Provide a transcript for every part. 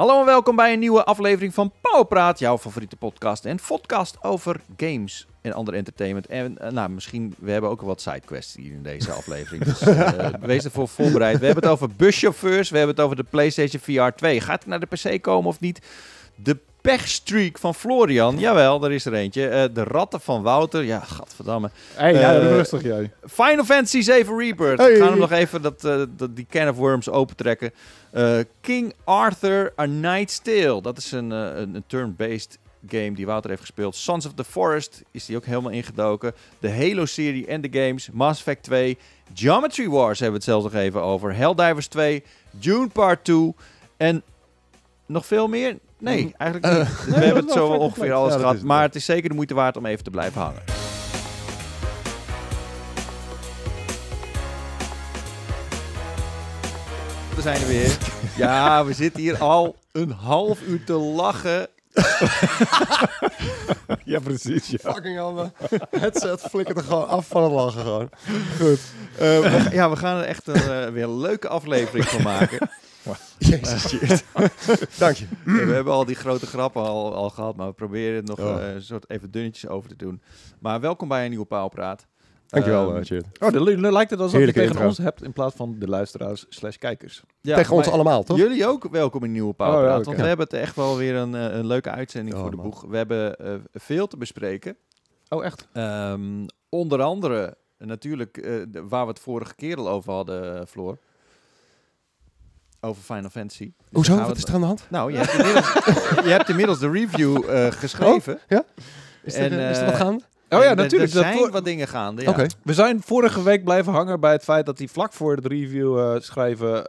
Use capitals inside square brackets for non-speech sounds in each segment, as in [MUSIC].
Hallo en welkom bij een nieuwe aflevering van Powerpraat, jouw favoriete podcast en podcast over games en ander entertainment. En eh, nou, misschien, we hebben ook wat sidequests hier in deze aflevering, dus uh, [LAUGHS] wees ervoor voorbereid. We hebben het over buschauffeurs, we hebben het over de PlayStation VR 2. Gaat het naar de PC komen of niet? De pechstreak van Florian. Jawel, daar is er eentje. Eh, de ratten van Wouter. Ja, gadverdamme. hey, ja, eh, rustig jij. Final Fantasy 7 Rebirth. Hey. We gaan hem nog even dat, eh, dat, die can of worms opentrekken. King Arthur A Knight's Tale. Dat is een, een turn-based game die Wouter heeft gespeeld. Sons of the Forest is die ook helemaal ingedoken. De Halo-serie en de games. Mass Effect 2. Geometry Wars hebben we het zelfs nog even over. Helldivers 2. Dune Part 2. En nog veel meer? Nee, eh, eigenlijk niet. we hebben het zo ongeveer alles gehad. maar het is zeker de moeite waard om even te blijven hangen. We zijn er weer. [LAUGHS] Ja, we zitten hier al een half uur te lachen. [LAUGHS] ja, precies. Fucking allemaal. Headset flikkert er gewoon af van het lachen gewoon. Goed. Eh, we, ja, we gaan er echt een, eh, weer leuke aflevering van maken. [LAUGHS] [LAUGHS] Jezus, [LAUGHS] Dank je. we hebben al die grote grappen al, al gehad, maar we proberen het nog oh. eh, een soort even dunnetjes over te doen. Maar welkom bij een nieuwe Paalpraat. Dankjewel, um, Oh, lijkt het alsof je tegen ons hebt in plaats van de luisteraars slash kijkers. tegen ons allemaal, toch? Jullie ook welkom in een nieuwe Pauwpraat. Oh, want we hebben het echt wel weer een, eh, een leuke uitzending oh, voor de boeg. We hebben veel te bespreken. Oh, echt? Ehm, onder andere, natuurlijk, waar we het vorige keer al over hadden, Floor over Final Fantasy. Dus Hoezo? Wat is er aan de hand? Nou, je hebt inmiddels, [LAUGHS] je hebt de review eh, oh, geschreven. Oh, ja? Is er, en, eh, is wat eh, gaande? Oh ja, natuurlijk. Er zijn wat dingen gaande. Ja. We zijn vorige week blijven hangen bij het feit dat hij vlak voor het review schrijven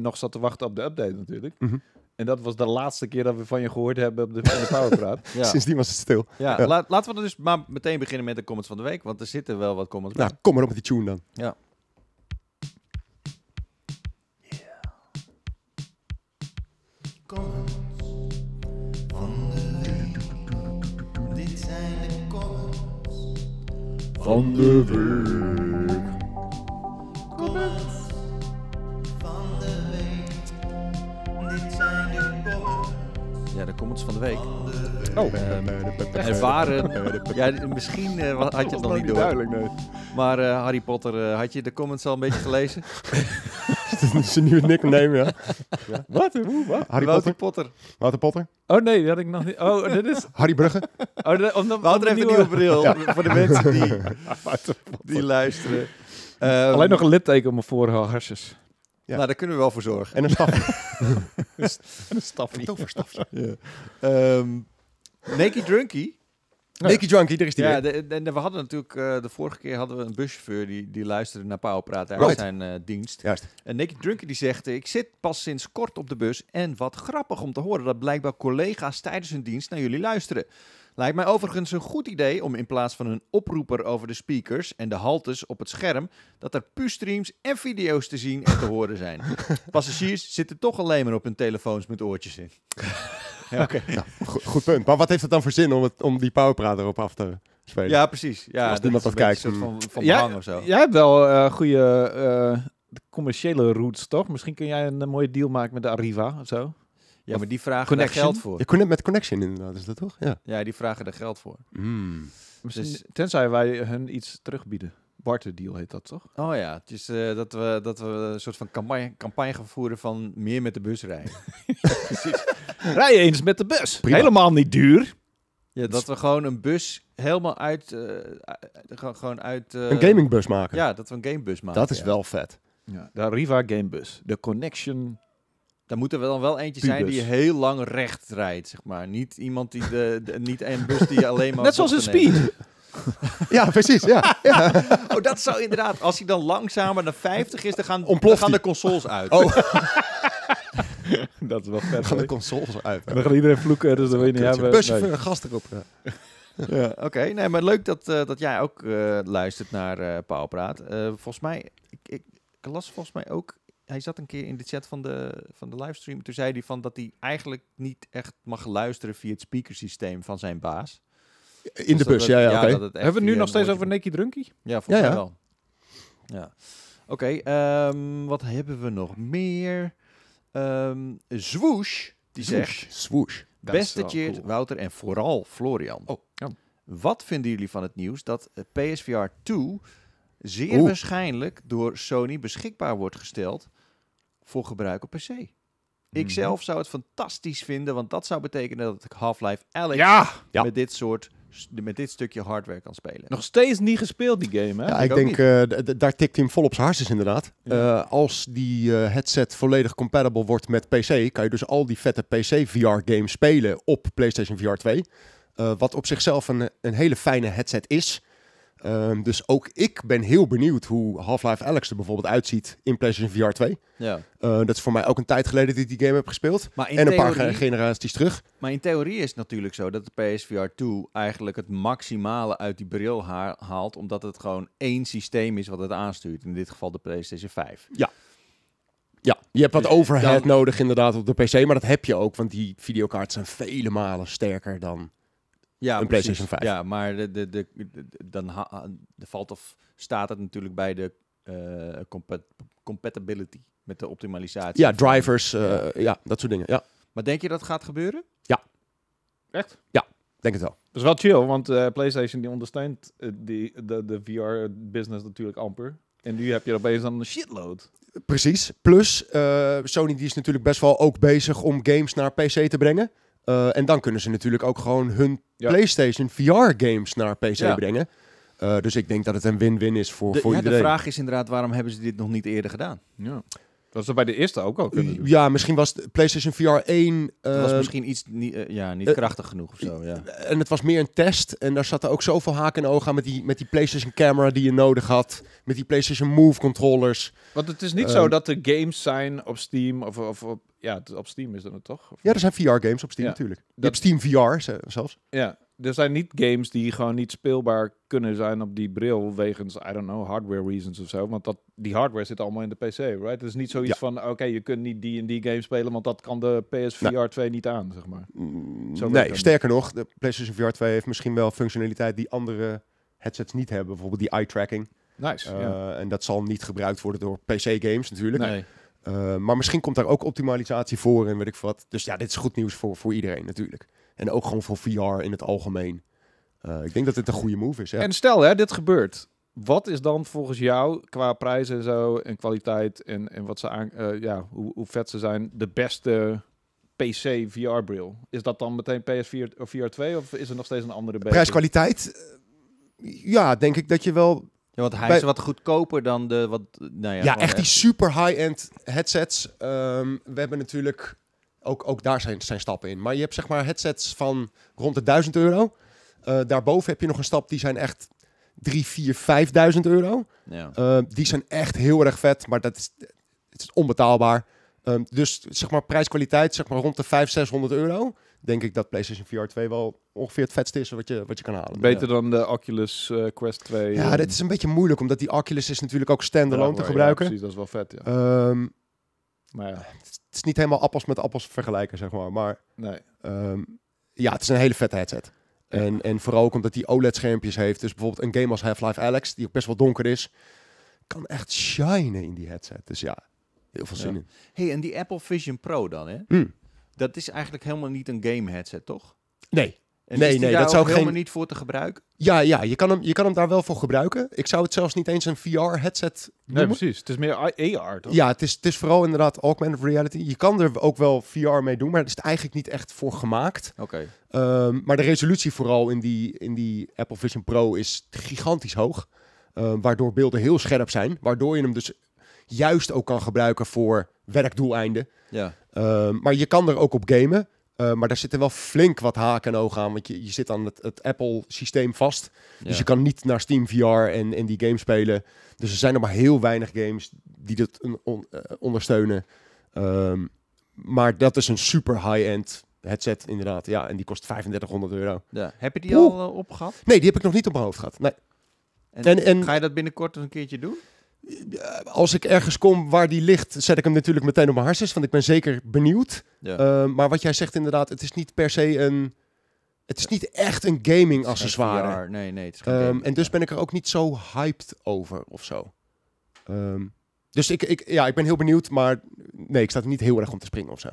nog zat te wachten op de update natuurlijk. Mhm. En dat was de laatste keer dat we van je gehoord hebben op de, de Powerpraat. [LAUGHS] ja. Sindsdien was het stil. Ja, laten we dan dus maar meteen beginnen met de comments van de week. Want er zitten wel wat comments nou, bij. Nou, kom maar op met die tune dan. Ja. Comments van de week. Dit zijn de comments van de week. Comments van de week. Dit zijn de comments. Ja, de comments van de week. Oh, eh, ervaren. Ja, misschien eh, had je het nog niet door. duidelijk, nee. Maar eh, Harry Potter, eh, had je de comments al een beetje gelezen? [LAUGHS] [LAUGHS] is zijn nieuwe nickname, ja. ja. Wat? Harry Wouter Potter. Wouter Potter? Oh nee, dat had ik nog niet. Oh, dit is... [LAUGHS] Harry Brugge? Oh, om, om, Wouter heeft een nieuwe bril. Voor de mensen die, [LAUGHS] die luisteren. Alleen ehm, nog een lipteken op mijn voorhoofd, harsjes. Ja. Nou, daar kunnen we wel voor zorgen. En een staf. een staf. Een toverstaf. Ja. Um, Naked Drunkie Nicky Junkie, daar is die ja, de, we hadden natuurlijk, eh, de vorige keer hadden we een buschauffeur die, die luisterde naar Pauw praten uit zijn eh, dienst. Juist. En Nicky Junkie die zegt, ik zit pas sinds kort op de bus en wat grappig om te horen dat blijkbaar collega's tijdens hun dienst naar jullie luisteren. Lijkt mij overigens een goed idee om in plaats van een oproeper over de speakers en de haltes op het scherm, dat er pu-streams en video's te zien en te horen zijn. [LAUGHS] Passagiers zitten toch alleen maar op hun telefoons met oortjes in. [LAUGHS] ja. oké. [LAUGHS] Nou, goed punt. Maar wat heeft het dan voor zin om, om die powerprater erop af te spelen? Ja, precies. Ja, Als iemand dat kijkt. Een hmm. van, van ja, of zo. Jij hebt wel eh, goede eh, commerciële routes, toch? Misschien kun jij een, eh, mooie deal maken met de Arriva of zo? Ja, maar die vragen er geld voor. Ja, connect, met Connection inderdaad, is dat toch? Ja, ja die vragen er geld voor. Mm. Dus, Tenzij wij hun iets terugbieden barterdeal heet dat toch? Oh ja, het is eh, dat, we, dat we een soort van campagne, campagne gaan voeren van meer met de bus rijden. [LAUGHS] Rij eens met de bus. Helemaal niet duur. Ja, dat we gewoon een bus helemaal uit... Uh, gewoon uit uh, een gamingbus maken. Ja, dat we een game bus maken. Dat is wel vet. Ja. De Arriva bus, De Connection... Daar moeten we dan wel eentje zijn die heel lang recht rijdt, zeg maar. Niet iemand die de, niet een bus die [LAUGHS] alleen maar... Net zoals een speed ja, precies. Ja, ja. Oh, dat zou inderdaad. Als hij dan langzamer dan 50 is, dan gaan, dan gaan de consoles uit. Oh. [LAUGHS] dat is wel vet. Dan gaan de consoles uit. En dan gaan iedereen vloeken, dus dan weet je niet hebben. busje nee. gast erop. Ja. Oké, nee, maar leuk dat, eh, dat jij ook eh, luistert naar eh, Paul praat volgens mij, ik, ik, las volgens mij ook, hij zat een keer in de chat van de, van de livestream. Toen zei hij van dat hij eigenlijk niet echt mag luisteren via het speakersysteem van zijn baas. In de bus, ja, ja, Hebben we het nu nog steeds over Nicky Drunky? Ja, volgens mij wel. Ja. Oké, ehm, wat hebben we nog meer? Um, Zwoosh, die zegt... Beste Cheert, Wouter en vooral Florian. Oh, ja. Wat vinden jullie van het nieuws dat PSVR 2 zeer waarschijnlijk door Sony beschikbaar wordt gesteld voor gebruik op PC? Ik mhm. zelf zou het fantastisch vinden, want dat zou betekenen dat ik Half-Life Alex ja! met dit soort met dit stukje hardware kan spelen. Nog steeds niet gespeeld die game, hè? Ja, ik, denk, eh, daar tikt hij hem vol op zijn hartjes inderdaad. Eh, als die eh, headset volledig compatible wordt met PC, kan je dus al die vette PC-VR-games spelen op PlayStation VR 2. wat op zichzelf een, een hele fijne headset is. Ehm, dus ook ik ben heel benieuwd hoe Half-Life Alex er bijvoorbeeld uitziet in PlayStation VR 2. Ja. Ehm, dat is voor mij ook een tijd geleden dat ik die game heb gespeeld. en theorie, een paar generaties terug. Maar in theorie is het natuurlijk zo dat de PSVR 2 eigenlijk het maximale uit die bril haalt. Omdat het gewoon één systeem is wat het aanstuurt. In dit geval de PlayStation 5. Ja. Ja, je hebt wat dus, eh, overhead nodig inderdaad op de PC. Maar dat heb je ook, want die videokaarten zijn vele malen sterker dan ja, een precies. PlayStation 5. Ja, maar de, de, de, dan de valt of staat het natuurlijk bij de uh, eh, compat compatibility met de optimalisatie. Ja, drivers, eh, ja. dat soort dingen. Ja. Maar denk je dat gaat gebeuren? Ja. Echt? Ja, denk het wel. Dat is wel chill, want eh, PlayStation die ondersteunt die, de, de VR-business natuurlijk amper. En nu heb je opeens dan een shitload. Precies. Plus, Sony die is natuurlijk best wel ook bezig om games naar PC te brengen. Eh, en dan kunnen ze natuurlijk ook gewoon hun PlayStation VR-games naar PC brengen. Eh, dus ik denk dat het een win-win is voor, de, voor ja, De vraag is inderdaad, waarom hebben ze dit nog niet eerder gedaan? Ja. Dat ze bij de eerste ook al kunnen Ja, misschien was de PlayStation VR 1... Uh, was eh, misschien iets niet, eh, ja, niet eh, krachtig genoeg of zo, ja. En het was meer een test. En daar zaten ook zoveel haken en ogen aan met die, met die PlayStation camera die je nodig had. Met die PlayStation Move controllers. Want het is niet zo ehm, dat er games zijn op Steam of... of op, ja, op Steam is dat het toch? ja, er zijn VR-games op Steam natuurlijk. Dat... Steam VR zelfs. Ja, er zijn niet games die gewoon niet speelbaar kunnen zijn op die bril wegens, I don't know, hardware reasons of zo. Want dat, die hardware zit allemaal in de PC, right? Het is niet zoiets van, oké, je kunt niet die en die game spelen, want dat kan de PSVR 2 niet aan, zeg maar. Mm, nee, sterker nog, de PlayStation VR 2 heeft misschien wel functionaliteit die andere headsets niet hebben. Bijvoorbeeld die eye-tracking. Nice, eh, En dat zal niet gebruikt worden door PC-games natuurlijk. Nee. Eh, maar misschien komt daar ook optimalisatie voor en weet ik wat. Dus ja, dit is goed nieuws voor, voor iedereen natuurlijk. En ook gewoon voor VR in het algemeen. Eh, ik denk dat dit een goede move is. En stel, hè, dit gebeurt. Wat is dan volgens jou qua prijs en zo en kwaliteit en, en wat ze aan, eh, ja, hoe, hoe vet ze zijn, de beste PC VR-bril? Is dat dan meteen PS4 of VR2 of is er nog steeds een andere beter? prijs Ja, denk ik dat je wel... Ja, want hij is wat goedkoper dan de... Wat, nou ja, ja echt die super high-end headsets. Ehm, we hebben natuurlijk ook, ook daar zijn, zijn stappen in. Maar je hebt zeg maar headsets van rond de 1000 euro. Uh, daarboven heb je nog een stap, die zijn echt 3, 4, 5000 euro. Ja. Eh, die zijn echt heel erg vet, maar dat is, het is onbetaalbaar. Ehm, dus zeg maar prijskwaliteit, zeg maar rond de 500, 600 euro. Denk ik dat PlayStation VR 2 wel ongeveer het vetste is wat je, wat je kan halen. Beter dan de Oculus eh, Quest 2. Ja, dit is een beetje moeilijk, omdat die Oculus is natuurlijk ook standalone te gebruiken. precies, dat is wel vet. Ja. Ehm, maar ja. het, is niet helemaal appels met appels vergelijken, zeg maar. Maar nee. Ehm, ja, het is een hele vette headset. En, en vooral ook omdat die OLED-schermpjes heeft. Dus bijvoorbeeld een game als Half-Life Alex, die ook best wel donker is, kan echt shinen in die headset. Dus ja, heel veel zin in. hey, en die Apple Vision Pro dan, hè? Hmm. Dat is eigenlijk helemaal niet een game headset, toch? Nee, nee, nee, dat zou helemaal niet voor te gebruiken? Ja, ja je, kan hem, je kan hem daar wel voor gebruiken. Ik zou het zelfs niet eens een VR-headset noemen. Nee, precies. Het is meer AR, toch? Ja, het is, het is vooral inderdaad augmented reality. Je kan er ook wel VR mee doen, maar het is eigenlijk niet echt voor gemaakt. Oké. Ehm, maar de resolutie vooral in die, in die Apple Vision Pro is gigantisch hoog. Ehm, waardoor beelden heel scherp zijn. Waardoor je hem dus juist ook kan gebruiken voor werkdoeleinden. Ja. Ehm, maar je kan er ook op gamen. Eh, maar daar zitten wel flink wat haken en ogen aan. Want je, je zit aan het, Apple-systeem vast. Dus je kan niet naar Steam VR en, en die games spelen. Dus er zijn nog maar heel weinig games die dat eh, ondersteunen. Ehm, maar dat is een super high-end headset, inderdaad. Ja, en die kost 3500 euro. Ja. Heb je die al uh, opgehad? Nee, die heb ik nog niet op mijn hoofd gehad. Nee. en, ga je dat binnenkort een keertje doen? Eh, als ik ergens kom waar die ligt, zet ik hem natuurlijk meteen op mijn harses, want ik ben zeker benieuwd. Eh, maar wat jij zegt inderdaad, het is niet per se een... Het is niet echt een gaming accessoire. nee, nee. is ehm, en dus ben ik er ook niet zo hyped over of zo. Ehm, dus ik, ik, ja, ik ben heel benieuwd, maar nee, ik sta er niet heel erg om te springen of zo.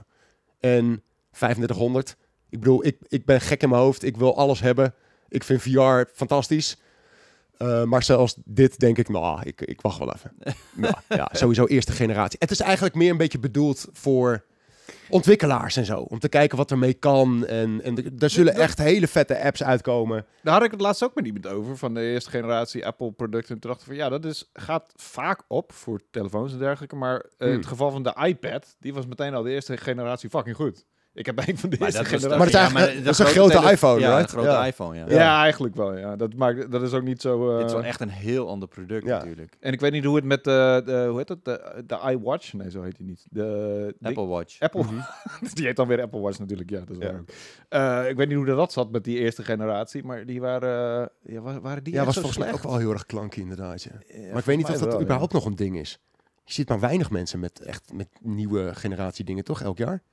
En 3500, ik bedoel, ik, ik ben gek in mijn hoofd, ik wil alles hebben. Ik vind VR fantastisch. Eh, maar zelfs dit denk ik, nou, ik, ik wacht wel even. [LAUGHS] nou, ja, sowieso eerste generatie. Het is eigenlijk meer een beetje bedoeld voor ontwikkelaars en zo. Om te kijken wat ermee kan. En, en er zullen echt hele vette apps uitkomen. Daar had ik het laatst ook met iemand over. Van de eerste generatie Apple producten. En toen dacht van ja, dat is, gaat vaak op voor telefoons en dergelijke. Maar eh, hmm. het geval van de iPad, die was meteen al de eerste generatie fucking goed. Ik heb eigenlijk van deze Maar dat is een grote, iPhone, ja, een grote iPhone, ja. ja. eigenlijk wel, ja. Dat, maakt, dat is ook niet zo... Het is wel eh, echt een heel ander product natuurlijk. En ik weet niet hoe het met de, eh, de hoe heet dat? De, de iWatch? Nee, zo heet die niet. De, Apple Watch. Apple mhm. [LAUGHS] Die heet dan weer Apple Watch natuurlijk, ja. Dat is waar ook. Eh, ik weet niet hoe dat zat met die eerste generatie, maar die waren... ja, waren die ja, was volgens mij ook wel heel erg klank, inderdaad, Maar ik weet niet of dat überhaupt nog een ding is. Je ziet maar weinig mensen met echt met nieuwe generatie dingen, toch? Elk jaar?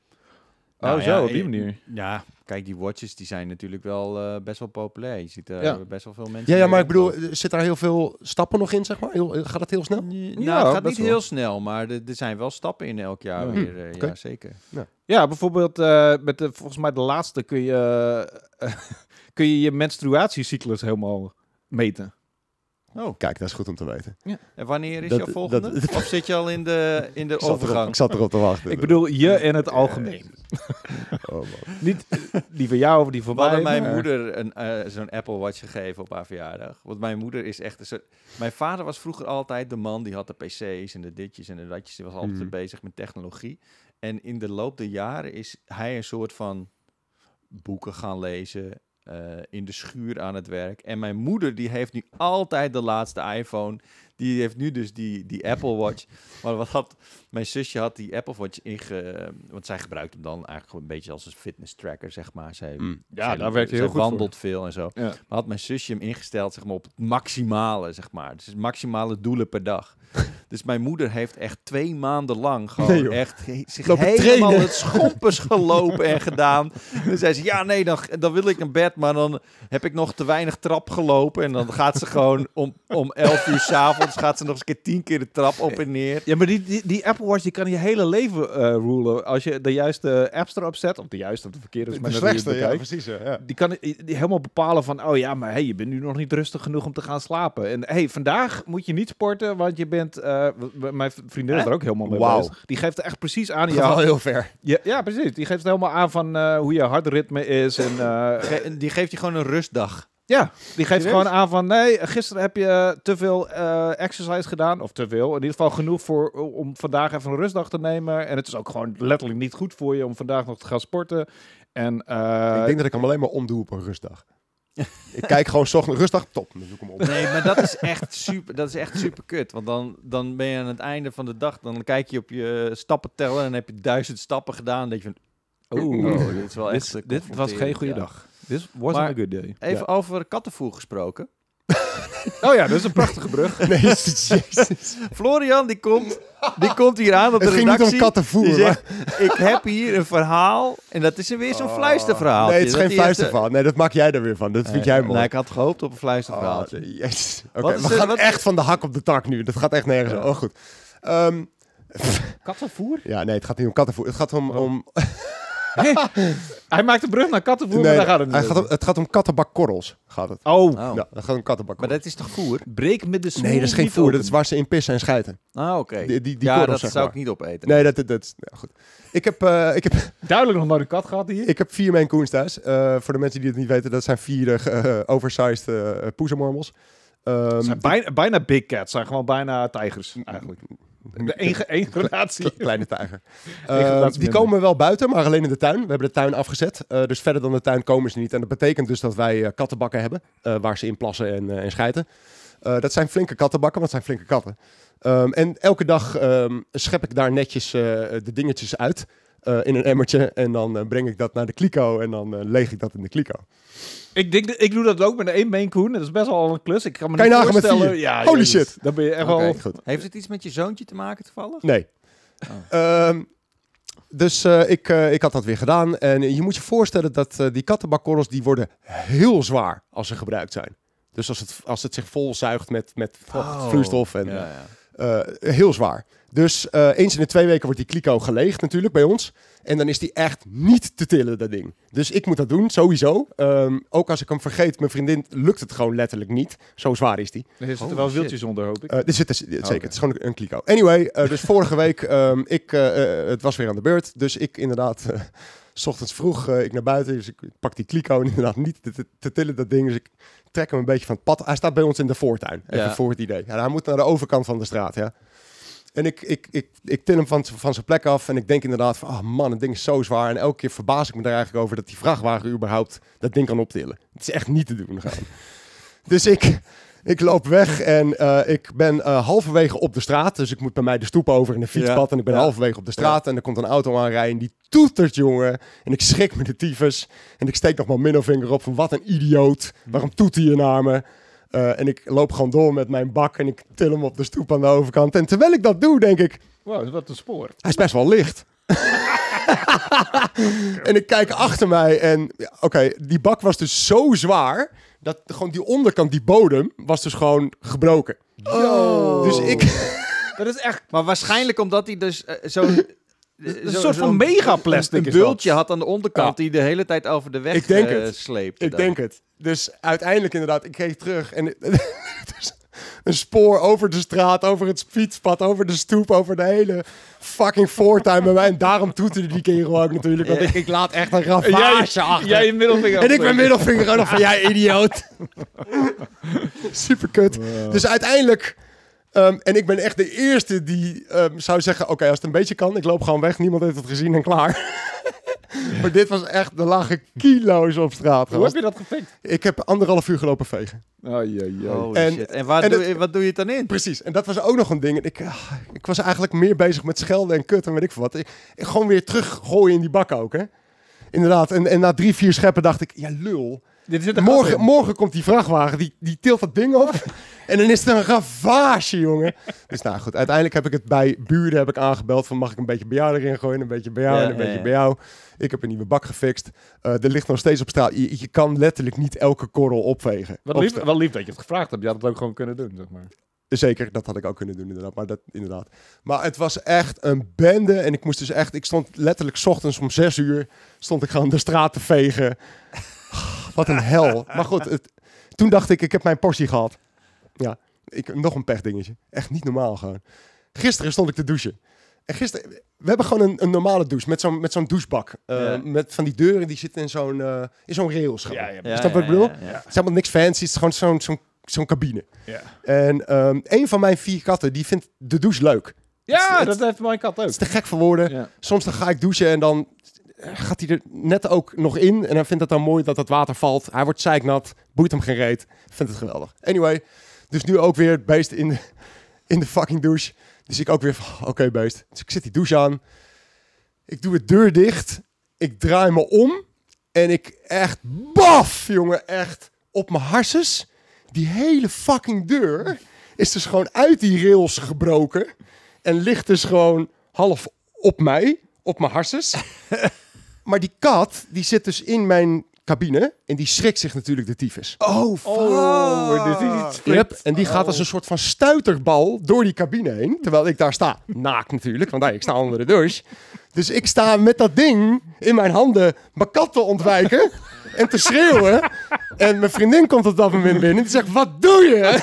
oh, nou zo, op die eh, manier. Ja, kijk, die watches die zijn natuurlijk wel eh, best wel populair. Je ziet uh, best wel veel mensen. Ja, ja maar ik bedoel, zit daar heel veel stappen nog in, zeg maar? gaat het heel snel? nou, het gaat niet heel snel, maar er, zijn wel stappen in elk jaar hmm. ja. weer. Ja, zeker. Ja, bijvoorbeeld met de, volgens mij de laatste kun je [LAUGHS] kun je, je menstruatiecyclus helemaal meten. Oh. Kijk, dat is goed om te weten. Ja. En wanneer is jouw volgende? Dat, of zit je al in de, in de overgang? ik zat erop te wachten. ik bedoel, je in het eh, algemeen. [LAUGHS] oh Niet die eh, van jou of die van mij. We mijn moeder een, eh, zo'n Apple Watch gegeven op haar verjaardag. Want mijn moeder is echt... Een soort... Mijn vader was vroeger altijd de man die had de pc's en de ditjes en de datjes. Die was altijd mhm. bezig met technologie. En in de loop der jaren is hij een soort van boeken gaan lezen eh, in de schuur aan het werk. En mijn moeder, die heeft nu altijd de laatste iPhone. Die heeft nu dus die, die Apple Watch. [LAUGHS] Maar wat had mijn zusje had die Apple Watch inge. Want zij gebruikt hem dan eigenlijk een beetje als een fitness tracker, zeg maar. Zij, mm. Ja, daar werkt hij heel goed. wandelt veel en zo. Maar had mijn zusje hem ingesteld, zeg maar, op het maximale, zeg maar. Dus maximale doelen per dag. [LAUGHS] Dus mijn moeder heeft echt twee maanden lang gewoon echt zich helemaal het schompers gelopen en gedaan. En zei ze, ja nee, dan, dan wil ik een bed, maar dan heb ik nog te weinig trap gelopen. En dan gaat ze gewoon om, om elf uur s'avonds, gaat ze nog eens een keer tien keer de trap op en neer. Ja, maar die, die, die Apple Watch, die kan je hele leven uh, rulen. Als je de juiste apps erop zet, of de juiste of de verkeerde. Is de slechtste, ja precies. Ja. Die kan helemaal bepalen van, oh ja, maar hey, je bent nu nog niet rustig genoeg om te gaan slapen. En hey, vandaag moet je niet sporten, want je bent eh, mijn vriendin is er ook helemaal mee bezig. Die geeft er echt precies aan. Ja, heel ver. Ja, precies. Die geeft helemaal aan van eh, hoe je hartritme is. Eh, en, die geeft je gewoon een rustdag. Ja, die geeft gewoon aan van nee, gisteren heb je te veel exercise gedaan. Of te veel. In ieder geval genoeg voor, om vandaag even een rustdag te nemen. En het is ook gewoon letterlijk niet goed voor je om vandaag nog te gaan sporten. En, ik denk dat ik hem alleen maar omdoe op een rustdag ik kijk gewoon rustig, top, hem op. Nee, maar dat is echt super, dat is echt super kut. Want dan, dan ben je aan het einde van de dag, dan kijk je op je stappen tellen en heb je duizend stappen gedaan. En denk je van, oeh, oh, dit is wel echt dit was geen goede dag. Dit was een good day. Even over kattenvoer gesproken. Oh ja, dat is een prachtige brug. [LAUGHS] Nee, jezus. Florian die komt, die komt hier aan op de het ging redactie. niet om kattenvoer. zegt, ik heb hier een verhaal en dat is weer zo'n oh. fluisterverhaal. Nee, het is geen eh, fluisterverhaal. Nee, dat maak jij er weer van. Dat vind jij mooi. Nee, ik had gehoopt op een fluisterverhaal. Oh, jezus. Oké, okay, we gaan wat... echt van de hak op de tak nu. Dat gaat echt nergens. Oh, goed. Ehm, kattenvoer? Ja, nee, het gaat niet om kattenvoer. Het gaat om... om... Oh. [LAUGHS] hij maakt de brug naar kattenvoer, nee, maar daar gaat het niet. gaat om, het gaat om kattenbakkorrels. Gaat het. Oh. oh. Ja, dat gaat om kattenbakkorrels. Maar dat is toch voer? Breek met de Nee, dat is geen voer. Dat is waar ze in pissen en schijten. Ah, oké. Die, ja, korrels, dat zou ik niet opeten. Nee, dat, dat, nou, goed. Ik heb, eh, ik heb... Duidelijk nog maar een kat gehad hier. Ik heb vier mijn Coons thuis. Eh, voor de mensen die het niet weten, dat zijn vier eh, oversized uh, poezemormels. Ehm, zijn bijna, bijna big cats, zijn gewoon bijna tijgers eigenlijk. De één [LAUGHS] Kleine tijger. [LAUGHS] Ehm, die komen wel buiten, maar alleen in de tuin. We hebben de tuin afgezet. Eh, dus verder dan de tuin komen ze niet. En dat betekent dus dat wij eh, kattenbakken hebben. Eh, waar ze in plassen en, en schijten. dat zijn flinke kattenbakken, want het zijn flinke katten. Ehm, en elke dag um, schep ik daar netjes de dingetjes uit. in een emmertje. En dan breng ik dat naar de kliko. En dan leeg ik dat in de kliko. Ik, denk, ik doe dat ook met één Maine koen. Dat is best wel een klus. Ik kan me kan niet voorstellen. Met Ja, Holy shit. Dan ben je echt wel... Goed. Heeft het iets met je zoontje te maken toevallig? Nee. Ehm, dus eh, ik, eh, ik had dat weer gedaan. En je moet je voorstellen dat eh, die kattenbakkorrels... die worden heel zwaar als ze gebruikt zijn. Dus als het, als het zich volzuigt met, met oh. vloeistof. En, ja, ja. heel zwaar. Dus eh, eens in de twee weken wordt die kliko geleegd natuurlijk bij ons. En dan is die echt niet te tillen, dat ding. Dus ik moet dat doen, sowieso. Ehm, ook als ik hem vergeet, mijn vriendin lukt het gewoon letterlijk niet. Zo zwaar is die. Er is oh, wel shit. wieltjes onder, hoop ik. Uh, er zitten, eh, zeker, het is gewoon een kliko. Anyway, dus vorige week, ehm, ik, het was weer aan de beurt. Dus ik inderdaad... S ochtends vroeg ik naar buiten, dus ik pak die kliko [LAUGHS] inderdaad niet te, tillen dat ding. Dus ik trek hem een beetje van het pad. Hij staat bij ons in de voortuin, even voor het idee. hij moet naar de overkant van de straat, ja. En ik, ik, ik, ik til hem van, van zijn plek af en ik denk inderdaad van, ah, man, het ding is zo zwaar. En elke keer verbaas ik me daar eigenlijk over dat die vrachtwagen überhaupt dat ding kan optillen. Het is echt niet te doen gaan. [LAUGHS] dus ik, ik loop weg en eh, ik ben uh, halverwege op de straat. Dus ik moet bij mij de stoep over in de fietspad. en ik ben halverwege op de straat. En er komt een auto aanrijden. Die toetert, jongen. En ik schrik me de tyfus. En ik steek nog mijn middelvinger op van wat een idioot. Mm. Waarom toet hij je naar me? Eh, en ik loop gewoon door met mijn bak en ik til hem op de stoep aan de overkant. En terwijl ik dat doe, denk ik... Wow, wat een spoor. Hij is best wel licht. [LAUGHS] en ik kijk achter mij en ja, oké, die bak was dus zo zwaar dat gewoon die onderkant, die bodem, was dus gewoon gebroken. Oh. Dus ik... [LAUGHS] dat is echt... Maar waarschijnlijk omdat hij dus uh, [LAUGHS] zo... Een soort van megaplastic. Een bultje had aan de onderkant die de hele tijd over de weg ik denk het. Ik denk het dus uiteindelijk inderdaad, ik kreeg terug en [LAUGHS] een spoor over de straat, over het fietspad, over de stoep, over de hele fucking voortuin bij mij. En daarom toeterde die kerel ook natuurlijk, want ik, laat echt een ravage achter. Jij middelvinger. En ik ben middelvinger ook van, jij idioot. [LAUGHS] Super kut. Dus uiteindelijk Ehm, en ik ben echt de eerste die ehm, zou zeggen: Oké, als het een beetje kan, ik loop gewoon weg. Niemand heeft het gezien en klaar. [LAUGHS] maar dit was echt, de lagen kilo's op straat. Hoe heb je dat gefikt? Ik heb anderhalf uur gelopen vegen. Oh, en, shit. En, doe, wat doe je het dan in? Precies, en dat was ook nog een ding. ik, ah, ik was eigenlijk meer bezig met schelden en kut en weet ik veel wat. Ik, gewoon weer teruggooien in die bak ook, hè. Inderdaad, en, en na drie, vier scheppen dacht ik, ja lul morgen, morgen komt die vrachtwagen, die, die tilt dat ding op. [LAUGHS] en dan is het een ravage, jongen. dus nou goed, uiteindelijk heb ik het bij buren heb ik aangebeld van mag ik een beetje bij jou erin gooien, een beetje bij jou en een beetje bij jou. Ik heb een nieuwe bak gefixt. Eh, er ligt nog steeds op straat. Je, kan letterlijk niet elke korrel opvegen. Wat lief, wel lief dat je het gevraagd hebt. Je had het ook gewoon kunnen doen, zeg maar. Zeker, dat had ik ook kunnen doen inderdaad. Maar, dat, inderdaad. maar het was echt een bende. En ik moest dus echt... Ik stond letterlijk ochtends om zes uur... stond ik gewoon de straat te vegen. Wat een hel. Maar goed, het, toen dacht ik, ik heb mijn portie gehad. Ja, ik, nog een pechdingetje. Echt niet normaal gewoon. Gisteren stond ik te douchen. En gisteren, we hebben gewoon een, een normale douche met zo'n zo'n douchebak. Eh, met van die deuren die zitten in zo'n uh, in zo'n rails. Ja, ja, is dat wat ik bedoel? Het is helemaal niks fancy. Het is gewoon zo'n zo'n zo'n cabine. En ehm, een van mijn vier katten die vindt de douche leuk. Ja, dat heeft mijn kat ook. Het is te gek voor woorden. Soms dan ga ik douchen en dan gaat hij er net ook nog in. En hij vindt het dan mooi dat het water valt. Hij wordt zeiknat, boeit hem geen reet. Vindt het geweldig. Anyway, dus nu ook weer het beest in de, in de fucking douche. Dus ik ook weer van, oké beest. Dus ik zet die douche aan. Ik doe de deur dicht. Ik draai me om. En ik echt, baf, jongen, echt op mijn harses. Die hele fucking deur is dus gewoon uit die rails gebroken. En ligt dus gewoon half op mij, op mijn harses. [LAUGHS] Maar die kat, die zit dus in mijn cabine. En die schrikt zich natuurlijk de tyfus. Oh, oh fuck. Oh, dit is iets En die gaat als een soort van stuiterbal door die cabine heen. Terwijl ik daar sta. Naakt natuurlijk, want daar ik sta onder de douche. Dus ik sta met dat ding in mijn handen mijn kat te ontwijken. en te schreeuwen. En mijn vriendin komt op dat moment binnen. En die zegt, wat doe je?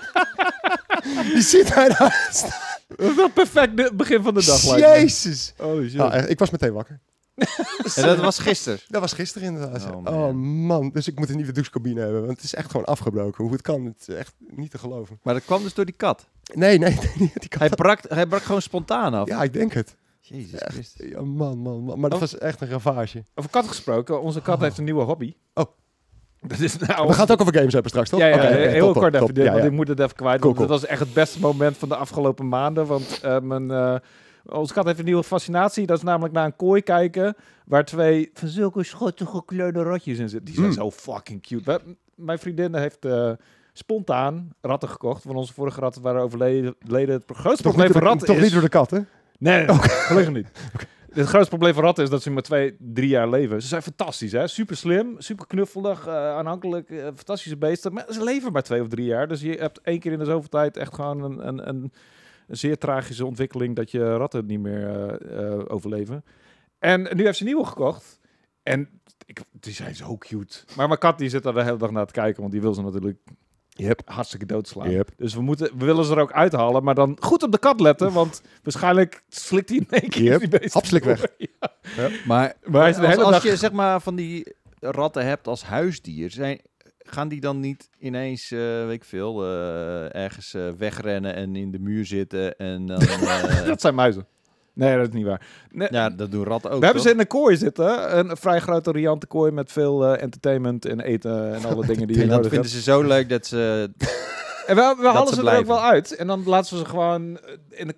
[LAUGHS] die ziet mij daar staan. Dat is wel perfect begin van de dag. Jezus. Oh, nou, ik was meteen wakker. [LAUGHS] En dat was gisteren. Dat was gisteren inderdaad. Oh, oh man. dus ik moet een nieuwe douchecabine hebben, want het is echt gewoon afgebroken. Hoe het kan, het is echt niet te geloven. Maar dat kwam dus door die kat? Nee, nee, [LAUGHS] nee die kat. Hij brak, hij brak gewoon spontaan af? Ja, ik denk het. Jezus Christus. Ja, man, man, man. Maar dat oh. was echt een ravage. Over kat gesproken, onze kat oh. heeft een nieuwe hobby. Oh. Dat is nou... We gaan het ook over games hebben straks, toch? Ja, ja, heel kort even. dit, want ik moet het even kwijt. Dat was echt het beste moment van de afgelopen maanden. Want eh, mijn... Eh, ons kat heeft een nieuwe fascinatie. Dat is namelijk naar een kooi kijken. Waar twee van zulke schottige kleurde rotjes in zitten. Die zijn hmm. zo fucking cute. Mijn vriendin heeft eh, spontaan ratten gekocht. Van onze vorige ratten waren overleden. Het grootste probleem van ratten Toch is... niet door de kat, hè? Nee, [LAUGHS] okay. gelukkig niet. [LAUGHS] Het grootste probleem van ratten is dat ze maar twee, drie jaar leven. Ze zijn fantastisch, hè? Super slim, super knuffelig, eh, aanhankelijk, eh, fantastische beesten. Maar ze leven maar twee of drie jaar. Dus je hebt één keer in de zoveel tijd echt gewoon een, een, een een zeer tragische ontwikkeling dat je ratten niet meer eh, eh, overleven. En nu heeft ze nieuwe gekocht. En ik, die zijn zo cute. Maar mijn kat die zit daar de hele dag naar te kijken, want die wil ze natuurlijk Yep. Hartstikke doodslaan. Yep. Dus we, moeten, we willen ze er ook uithalen. Maar dan goed op de kat letten. Want waarschijnlijk slikt hij in één keer yep. die weg. [LAUGHS] Ja. Maar, maar als, als, dag... als, je zeg maar van die ratten hebt als huisdier... Zijn, gaan die dan niet ineens, eh, weet ik veel, eh, ergens eh, wegrennen en in de muur zitten? En dan, [LAUGHS] dat zijn muizen. Nee, dat is niet waar. Nee, ja, dat doen ratten ook. We hebben ze in een kooi zitten. Een vrij grote riante kooi met veel entertainment en eten en alle dingen die je [LAUGHS] nodig Dat vinden ze zo leuk dat ze... [LAUGHS] En we, we halen ze, ze er ook wel uit. En dan laten we ze gewoon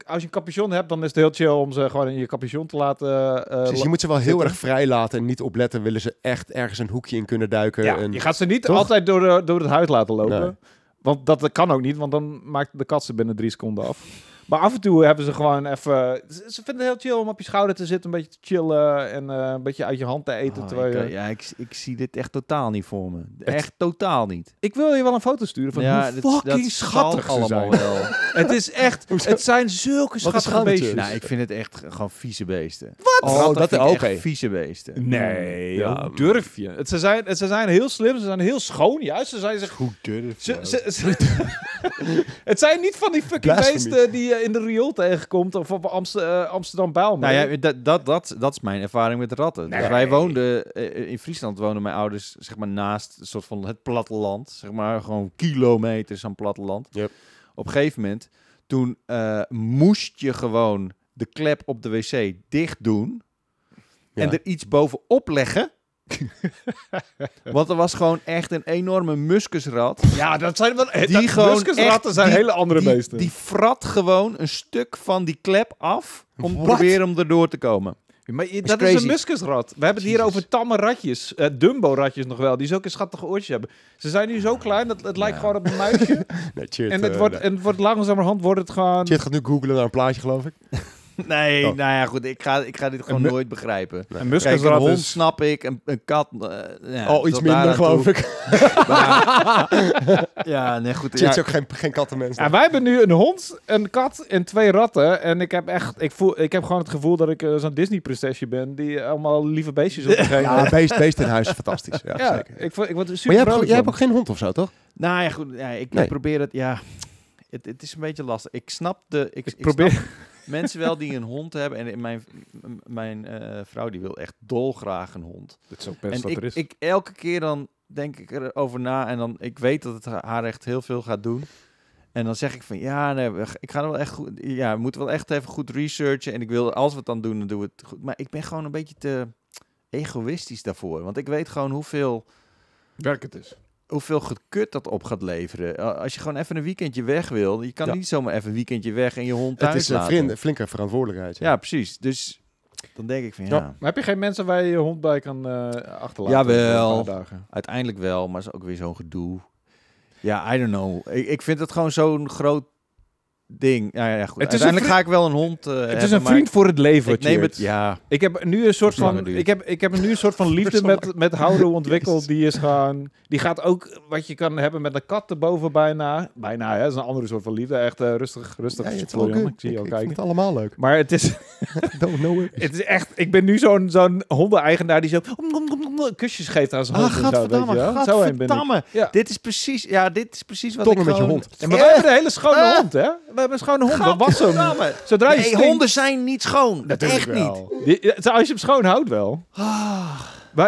als je een capuchon hebt, dan is het heel chill om ze gewoon in je capuchon te laten. dus je moet ze wel heel erg vrij laten en niet opletten. Willen ze echt ergens een hoekje in kunnen duiken? Ja, Je gaat ze niet altijd door, door het huid laten lopen. Want dat kan ook niet, want dan maakt de kat ze binnen drie seconden af. Maar af en toe hebben ze gewoon even... Ze vinden het heel chill om op je schouder te zitten, een beetje te chillen en eh, een beetje uit je hand te eten. Oh, terwijl eh, Ja, ik, ik, zie dit echt totaal niet voor me. Echt totaal niet. Ik wil je wel een foto sturen van ja, fucking dat, schattig allemaal wel. [LAUGHS] het is echt... Het zijn zulke schattige beestjes. Nou, ik vind het echt gewoon vieze beesten. Wat? Oh, dat, zijn okay. echt vieze beesten. Nee, hoe durf je? Het, ze, zijn, het, ze zijn heel slim, ze zijn heel schoon juist. Ze zijn zich... Hoe durf je? Ze, ze, [LAUGHS] het zijn niet van die fucking beesten die eh, eh, in de riool tegenkomt of op eh, Amsterdam Bijlmer. Nou ja, dat, dat, dat, dat is mijn ervaring met ratten. Dus wij woonden, eh, in Friesland woonden mijn ouders zeg maar naast een soort van het platteland. Zeg maar gewoon kilometers aan platteland. Op een gegeven moment, toen moest je gewoon de klep op de wc dicht doen. En er iets bovenop leggen [LAUGHS] Want er was gewoon echt een enorme muskusrat. Ja, dat zijn wel... Die muskusratten zijn hele andere beesten. Die frat gewoon een stuk van die klep af om proberen om erdoor te komen. Maar dat is een muskusrat. We hebben het hier over tamme ratjes. Eh, dumbo-ratjes nog wel, die zulke schattige oortjes hebben. Ze zijn nu zo klein dat het lijkt gewoon op een muisje. [LAUGHS] en, het eh, wordt, en het wordt langzamerhand wordt het gewoon... Chit gaat nu googlen naar een plaatje, geloof ik. [LAUGHS] [LAUGHS] nee, oh. nou ja, goed. Ik ga, ik ga dit gewoon nooit begrijpen. Een muskusrat een hond snap ik, een, een kat... al eh, ja, oh, iets minder, geloof ik. [LAUGHS] [LAUGHS] ja, nee, goed. Het ja, ook geen, geen kattenmens. Ja, wij hebben nu een hond, een kat en twee ratten. En ik heb echt... Ik, voel, ik heb gewoon het gevoel dat ik eh, zo'n Disney-prinsesje ben... die eh, allemaal lieve beestjes op Ja, beest, beest in huis is fantastisch. Ja, zeker. Ik, ik word super Maar jij hebt, hebt, ook geen hond of zo, toch? Nou ja, goed. Ja, ik probeer het... Ja, het, het, is een beetje lastig. Ik snap de. Ik, ik, probeer mensen wel die een hond hebben. En mijn, mijn eh, vrouw die wil echt dolgraag een hond. Dat is ook best en wat ik, Ik, elke keer dan denk ik erover na. En dan, ik weet dat het haar echt heel veel gaat doen. En dan zeg ik van ja, nee, ik ga er wel echt goed. Ja, we moeten wel echt even goed researchen. En ik wil, als we het dan doen, dan doen we het goed. Maar ik ben gewoon een beetje te egoïstisch daarvoor. Want ik weet gewoon hoeveel werk het is hoeveel gekut dat op gaat leveren. Als je gewoon even een weekendje weg wil, je kan niet zomaar even een weekendje weg en je hond thuis Het is een eh, een flinke verantwoordelijkheid. Ja. ja. precies. Dus dan denk ik van ja. Maar heb je geen mensen waar je je hond bij kan eh, achterlaten? Jawel, uiteindelijk wel, maar is ook weer zo'n gedoe. Ja, I don't know. Ik, ik vind het gewoon zo'n groot ding. Nou ja, goed. Uiteindelijk ga ik wel een hond. Eh, het is een vriend voor het leven. Ik neem het. Ja. Ik heb nu een soort van. Ik heb, ik heb nu een soort van [LAUGHS] liefde met, met houden ontwikkeld. Die is gaan. Die gaat ook wat je kan hebben met een kat erboven bijna. Bijna, hè? is een andere soort van liefde. Echt eh, rustig, rustig. Ja, het is Ik zie je het allemaal leuk. Maar het is. [LAUGHS] Don't know it. Het is echt. Ik ben nu zo'n zo'n hondeneigenaar die zo kusjes geeft aan zijn ah, hond. Ah, gadverdamme, Zo Ja. Dit is precies. Ja, dit is precies wat Toch ik met je hond. En we eh, hebben een hele schone hond, hè? hebben schone hond. Dat was hem. Zodra je stinkt... honden zijn niet schoon. Natuurlijk Echt niet. als je hem schoon houdt wel. Ah.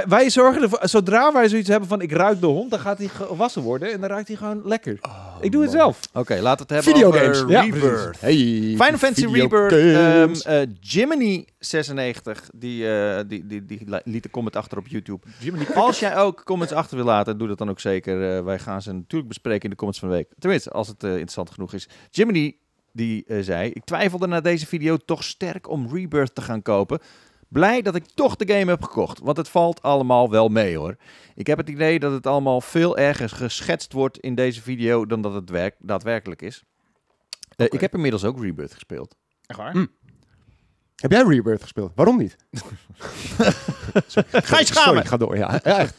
Wij, zorgen ervoor, zodra wij zoiets hebben van ik ruik de hond, dan gaat hij gewassen worden en dan ruikt hij gewoon lekker. Oh, ik doe het zelf. Oké, laat laten we het hebben Video over Rebirth. hey, Final Fantasy Rebirth. Ehm, eh, Jiminy 96, eh, die, die, die, die, liet de comment achter op YouTube. als jij ook comments achter wil laten, doe dat dan ook zeker. Eh, wij gaan ze natuurlijk bespreken in de comments van de week. Tenminste, als het interessant genoeg is. Jiminy die eh, zei: Ik twijfelde na deze video toch sterk om Rebirth te gaan kopen. Blij dat ik toch de game heb gekocht, want het valt allemaal wel mee hoor. Ik heb het idee dat het allemaal veel erger geschetst wordt in deze video dan dat het werk daadwerkelijk is. Eh, ik heb inmiddels ook Rebirth gespeeld. Echt waar? Mm. Heb jij Rebirth gespeeld? Waarom niet? [LAUGHS] Ga je schamen? Sorry, ik ga door, ja. ja echt.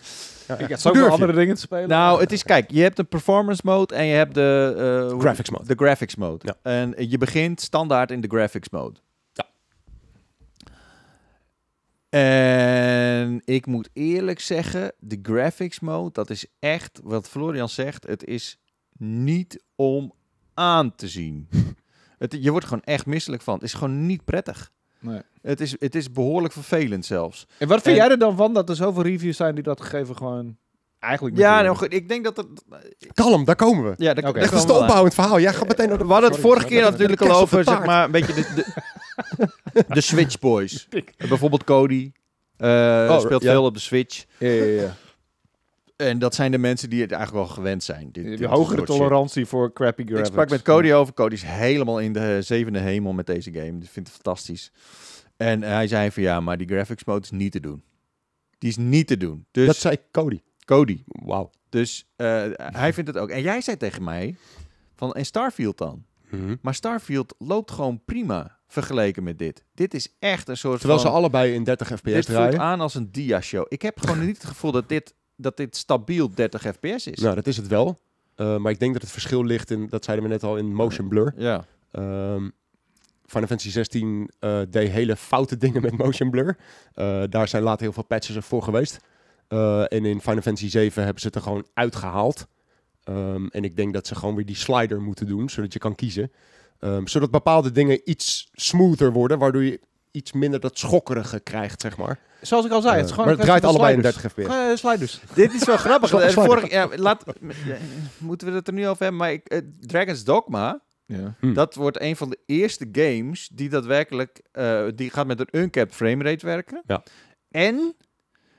Ja, ik zoveel andere dingen te spelen. Nou, het is, kijk, je hebt een performance mode en je hebt de... Eh, graphics mode. De graphics mode. En eh, je begint standaard in de graphics mode. Ja. En ik moet eerlijk zeggen, de graphics mode, dat is echt wat Florian zegt. Het is niet om aan te zien. [LAUGHS] het, je wordt gewoon echt misselijk van. Het is gewoon niet prettig. Nee. Het, is, het is behoorlijk vervelend zelfs. En wat vind jij er dan van dat er zoveel reviews zijn die dat gegeven gewoon eigenlijk. Ja, nou ik denk dat het. Kalm, daar komen we. Ja, daar, okay, dat is de opbouwend verhaal. Jij gaat meteen over. We hadden het vorige keer natuurlijk al over, zeg maar, een beetje de, de, Switch Boys. [LAUGHS] Bijvoorbeeld Cody. Eh, oh, speelt heel op de Switch. Ja, ja, ja. En dat zijn de mensen die het eigenlijk wel gewend zijn. Dit, hogere tolerantie voor crappy graphics. Ik sprak met Cody over. Cody is helemaal in de zevende hemel met deze game. Ik vind het fantastisch. En hij zei van ja, maar die graphics mode is niet te doen. Die is niet te doen. Dus, dat zei Cody. Cody. Wauw. Dus eh, hij vindt het ook. En jij zei tegen mij van en Starfield dan? Mhm. Maar Starfield loopt gewoon prima vergeleken met dit. Dit is echt een soort Terwijl ze allebei in 30 fps draaien. Dit voelt aan als een dia-show. Ik heb gewoon niet het gevoel dat dit dat dit stabiel 30 fps is. Nou, dat is het wel. Eh, maar ik denk dat het verschil ligt in, dat zeiden we net al, in motion blur. Ja. Um, Final Fantasy 16 uh, eh, deed hele foute dingen met motion blur. Eh, daar zijn later heel veel patches voor geweest. en in Final Fantasy 7 hebben ze het er gewoon uitgehaald. Ehm, en ik denk dat ze gewoon weer die slider moeten doen, zodat je kan kiezen. Ehm, zodat bepaalde dingen iets smoother worden, waardoor je iets minder dat schokkerige krijgt, zeg maar. Zoals ik al zei, het is eh, gewoon het draait allebei in 30 fps. sliders. Eh, [LAUGHS] Dit is wel grappig. Eh, vorig, ja, laat, moeten we het er nu over hebben? Maar ik, Dragon's Dogma, ja. Hm. Dat wordt een van de eerste games die daadwerkelijk die gaat met een uncapped framerate werken. Ja. En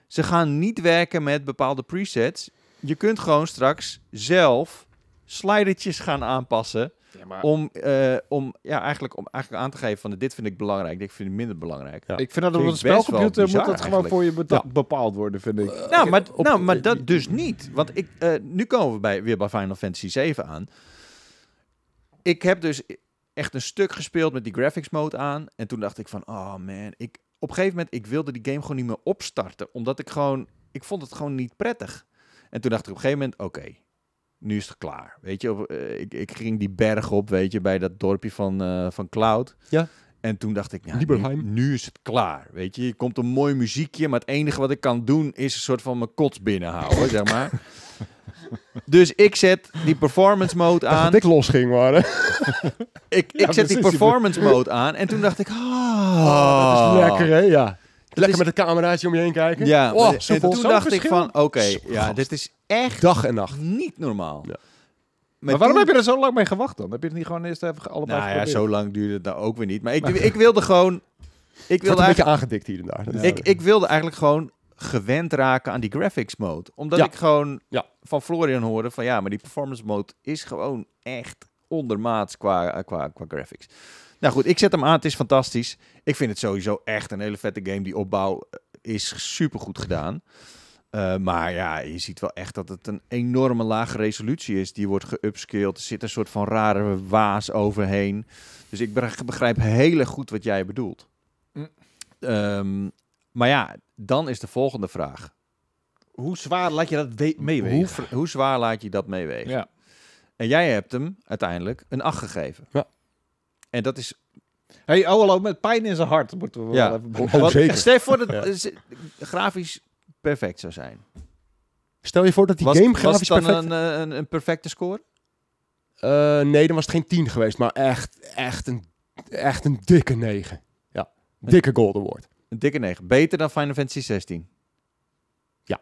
ze gaan niet werken met bepaalde presets. Je kunt gewoon straks zelf slidertjes gaan aanpassen om, eh, om, ja, eigenlijk, om eigenlijk aan te geven van dit vind ik belangrijk, dit vind ik minder belangrijk. Ik vind dat op een spelcomputer moet dat gewoon voor je bepaald worden, vind ik. Nou, maar, nou, maar dat eh, dus niet. Want ik, eh, nu komen we bij, weer bij Final Fantasy 7 aan. Ik heb dus echt een stuk gespeeld met die graphics mode aan. En toen dacht ik van, oh man, ik, op een gegeven moment, ik wilde die game gewoon niet meer opstarten. Omdat ik gewoon, ik vond het gewoon niet prettig. En toen dacht ik op een gegeven moment, oké, nu is het klaar. Weet je, op, eh, ik, ik ging die berg op, weet je, bij dat dorpje van, eh, van Cloud. Ja. En toen dacht ik, ja, nu, nu, is het klaar. Weet je, je komt een mooi muziekje, maar het enige wat ik kan doen is een soort van mijn kots binnenhouden, [LAUGHS] zeg maar. Dus ik zet die performance mode aan. Dat ik los ging, waren. ik ik zet die performance mode aan en toen dacht ik, ah, oh, dat is lekker, hè? Ja. Lekker met de cameraatje om je heen kijken. Ja, oh, en toen dacht ik van, oké, ja, dit is echt dag en nacht niet normaal. Ja. Maar, waarom heb je er zo lang mee gewacht dan? Heb je het niet gewoon eerst even allebei Nou ja, zo lang duurde het nou ook weer niet. Maar ik, [LAUGHS] ik wilde gewoon... Ik wilde een beetje aangedikt hier en daar. Ik, ik wilde eigenlijk gewoon gewend raken aan die graphics mode. Omdat ik gewoon van Florian hoorde van ja, maar die performance mode is gewoon echt ondermaats qua, qua, qua graphics. Nou goed, ik zet hem aan. Het is fantastisch. Ik vind het sowieso echt een hele vette game. Die opbouw eh, is super goed gedaan. Eh, maar ja, je ziet wel echt dat het een enorme lage resolutie is. Die wordt geupscaled. Er zit een soort van rare waas overheen. Dus ik begrijp heel goed wat jij bedoelt. Mm. Ehm, maar ja, dan is de volgende vraag. Hoe zwaar laat je dat meewegen? Hoe, hoe, zwaar laat je dat meewegen? Ja. En jij hebt hem uiteindelijk een 8 gegeven. Ja. En dat is Hey, oh, met pijn in zijn hart moeten we wel even... Oh, [LAUGHS] Stel voor dat grafisch perfect zou zijn. Stel je voor dat die game grafisch perfect... Was het dan Een, eh, een, een, perfecte score? Uh, nee, dan was het geen 10 geweest, maar echt, echt, een, echt een dikke 9. Ja, dikke golden Word. Een dikke 9. Beter dan Final Fantasy 16? Ja.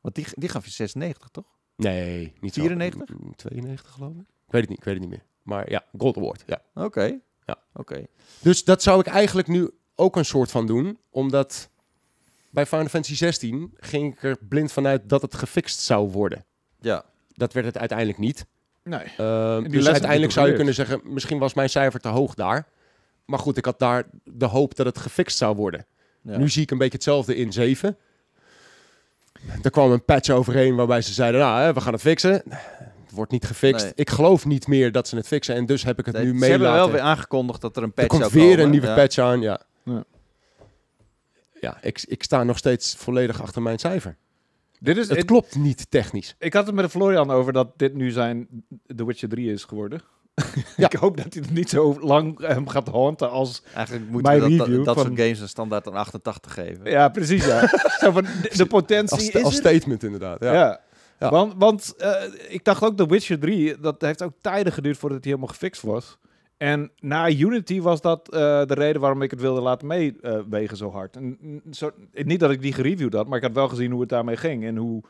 Want die, die gaf je 96, toch? Nee, niet 94? 92 mm, geloof ik. Ik weet het niet, ik weet het niet meer. Maar ja, golden Word. ja. Oké ja. oké. Dus dat zou ik eigenlijk nu ook een soort van doen, omdat bij Final Fantasy 16 ging ik er blind vanuit dat het gefixt zou worden. Ja. Dat werd het uiteindelijk niet. Nee. Uh, dus uiteindelijk zou je kunnen zeggen, misschien was mijn cijfer te hoog daar. Maar goed, ik had daar de hoop dat het gefixt zou worden. Ja. Nu zie ik een beetje hetzelfde in 7. Er kwam een patch overheen waarbij ze zeiden, nou, hè, we gaan het fixen wordt niet gefixt. Ik geloof niet meer dat ze het fixen en dus heb ik het nu mee Ze hebben wel weer aangekondigd dat er een patch er komt weer een nieuwe patch aan, ja. Ja, ja ik, ik sta nog steeds volledig achter mijn cijfer. Dit is, het, klopt niet technisch. Ik had het met Florian over dat dit nu zijn The Witcher 3 is geworden. [LAUGHS] ik hoop dat hij het niet zo lang um, gaat haunten als Eigenlijk moet mijn dat, dat, van... soort games een standaard een 88 geven. Ja, precies. Ja. [LAUGHS] zo van, de, potentie als, is statement inderdaad. Ja. ja. Want, want eh, ik dacht ook The Witcher 3, dat heeft ook tijden geduurd voordat het helemaal gefixt was. En na Unity was dat eh, de reden waarom ik het wilde laten meewegen zo hard. niet dat ik die gereviewd had, maar ik had wel gezien hoe het daarmee ging. En hoe,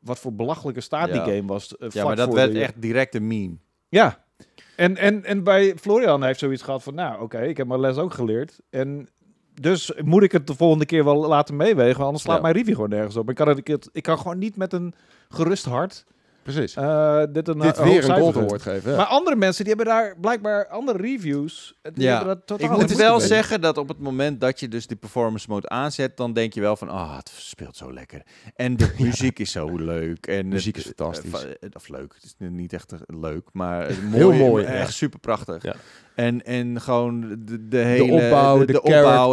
wat voor belachelijke staat die game was. Eh, ja, maar dat werd echt direct een meme. Ja, en, en, en bij Florian heeft zoiets gehad van, nou oké, ik heb mijn les ook geleerd. En dus moet ik het de volgende keer wel laten meewegen, anders slaat mijn review gewoon nergens op. Ik kan, het, ik kan gewoon niet met een gerust hart Precies. Uh, dit, een, dit eh, weer een golden woord geven. Maar andere mensen die hebben daar blijkbaar andere reviews. Eh, die ja. Dat totaal ik moet wel zeggen dat op het moment dat je dus die performance mode aanzet, dan denk je wel van, ah, het speelt zo lekker. En de [LAUGHS] muziek is zo leuk. En muziek is fantastisch. Of leuk. Het is niet echt leuk, maar mooi, heel mooi. Echt super prachtig. En, en gewoon de, de hele... De opbouw, de, de, de het verhaal,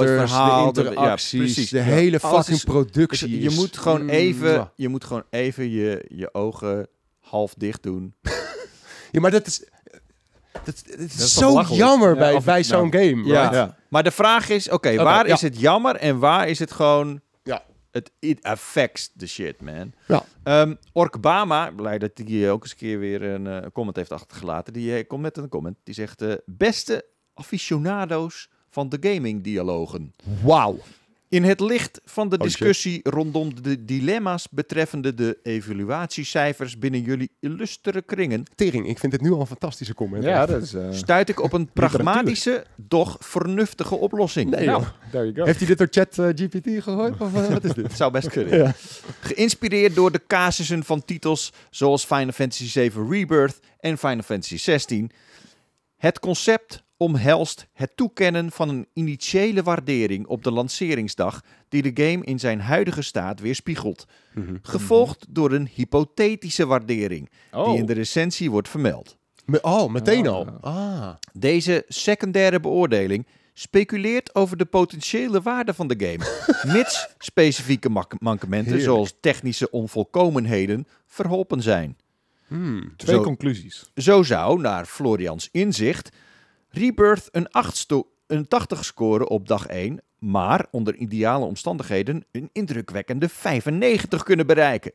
de interacties, de hele fucking productie dus Je moet gewoon mm. even, je, moet gewoon even je, je ogen half dicht doen. [LAUGHS] ja, maar dat is... Dat, is, zo jammer bij, bij zo'n game. Ja. Maar de vraag is, oké, waar is het jammer en waar is het gewoon het it affects the shit, man. Ja. Um, ehm, Orkbama, blij dat hij eh, ook eens een keer weer een eh, comment heeft achtergelaten. Die eh, komt met een comment. Die zegt, beste aficionado's van de gaming dialogen. Wauw. In het licht van de discussie rondom de dilemma's betreffende de evaluatiecijfers binnen jullie illustere kringen. Tering, ik vind het nu al een fantastische comment. Eh, stuit ik op een pragmatische, doch vernuftige oplossing. Nee, nou, there go. Heeft hij dit door Chat eh, GPT gehoord? Of eh, wat is dit? [LAUGHS] zou best kunnen. Geïnspireerd door de casussen van titels zoals Final Fantasy VII Rebirth en Final Fantasy XVI. Het concept omhelst het toekennen van een initiële waardering op de lanceringsdag die de game in zijn huidige staat weerspiegelt, mhm, mhm. gevolgd door een hypothetische waardering die oh. in de recensie wordt vermeld. oh, meteen al. Ah. ah. Deze secundaire beoordeling speculeert over de potentiële waarde van de game, [LAUGHS] mits specifieke mankementen zoals technische onvolkomenheden verholpen zijn. Hmm. twee conclusies. Zo zou, naar Florians inzicht, Rebirth een, 80 scoren op dag 1, maar onder ideale omstandigheden een indrukwekkende 95 kunnen bereiken.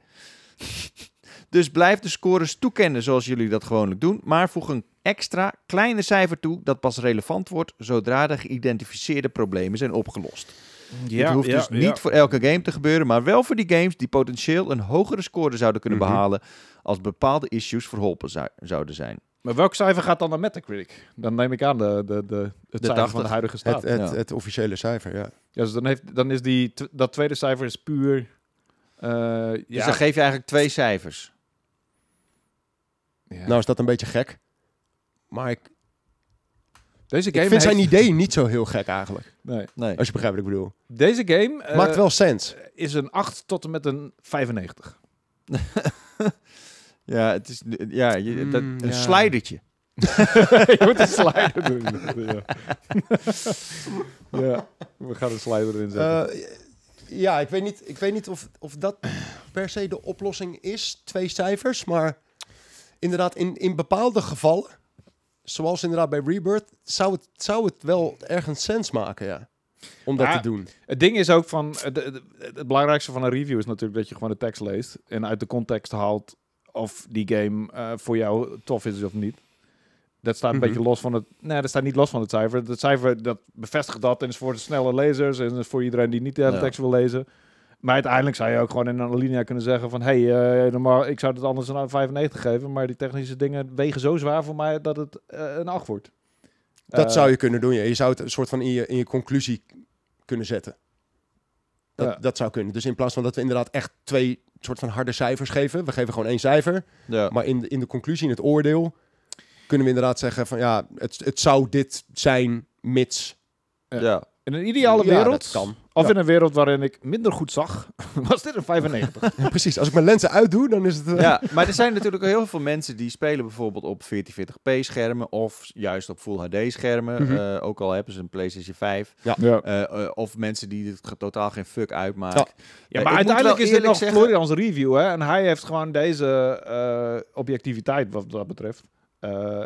dus blijf de scores toekennen zoals jullie dat gewoonlijk doen, maar voeg een extra kleine cijfer toe dat pas relevant wordt zodra de geïdentificeerde problemen zijn opgelost. Ja, hoeft dus niet voor elke game te gebeuren, maar wel voor die games die potentieel een hogere score zouden kunnen mhm. behalen als bepaalde issues verholpen zouden zijn. Maar welk cijfer gaat dan naar critic? Dan neem ik aan de, de, de, het cijfer van de huidige staat. Het, het, het, officiële cijfer, ja. Ja, dus dan, heeft, dan is die, dat tweede cijfer is puur... Eh, dus ja. Dus dan geef je eigenlijk twee cijfers. Ja. Nou is dat een beetje gek. Maar ik, Deze game ik vind zijn idee niet zo heel gek eigenlijk. Nee. nee. Als je begrijpt wat ik bedoel. Deze game... Eh, Maakt wel sens. Is een 8 tot en met een 95. [LAUGHS] Ja, het is ja, je, mm, dat, een ja. slidertje. [LAUGHS] je moet een slider doen. ja. ja. we gaan een slider erin zetten. Eh, ja, ik weet niet, ik weet niet of, of dat per se de oplossing is, twee cijfers. Maar inderdaad, in, in bepaalde gevallen, zoals inderdaad bij Rebirth, zou het, zou het wel ergens sens maken, ja om dat te doen. Het ding is ook van, het, belangrijkste van een review is natuurlijk dat je gewoon de tekst leest en uit de context haalt of die game eh, voor jou tof is of niet. Dat staat een mhm. beetje los van het. Nee, dat staat niet los van het cijfer. Dat cijfer dat bevestigt dat en is voor de snelle lezers en is voor iedereen die niet de tekst wil lezen. Maar uiteindelijk zou je ook gewoon in een alinea kunnen zeggen van... hey, uh, ik zou het anders een 95 geven... maar die technische dingen wegen zo zwaar voor mij dat het eh, een 8 wordt. Dat zou je kunnen doen, ja. Je zou het een soort van in je, in je conclusie kunnen zetten. Dat, dat zou kunnen. Dus in plaats van dat we inderdaad echt twee soort van harde cijfers geven. We geven gewoon één cijfer. Ja. Maar in de, in de conclusie, in het oordeel, kunnen we inderdaad zeggen van ja, het, het zou dit zijn mits. Ja. In een ideale wereld. kan. Of in een wereld waarin ik minder goed zag, [LAUGHS] was dit een 95. [LAUGHS] precies, als ik mijn lenzen uitdoe, dan is het... Eh, ja, [LAUGHS] maar er zijn natuurlijk heel veel mensen die spelen bijvoorbeeld op 1440p schermen of juist op Full HD schermen. Mhm. Eh, ook al hebben ze een PlayStation 5. Ja. Eh, of mensen die het totaal geen fuck uitmaken. Ja, maar uiteindelijk is dit nog zeggen... review hè? en hij heeft gewoon deze objectiviteit wat dat betreft.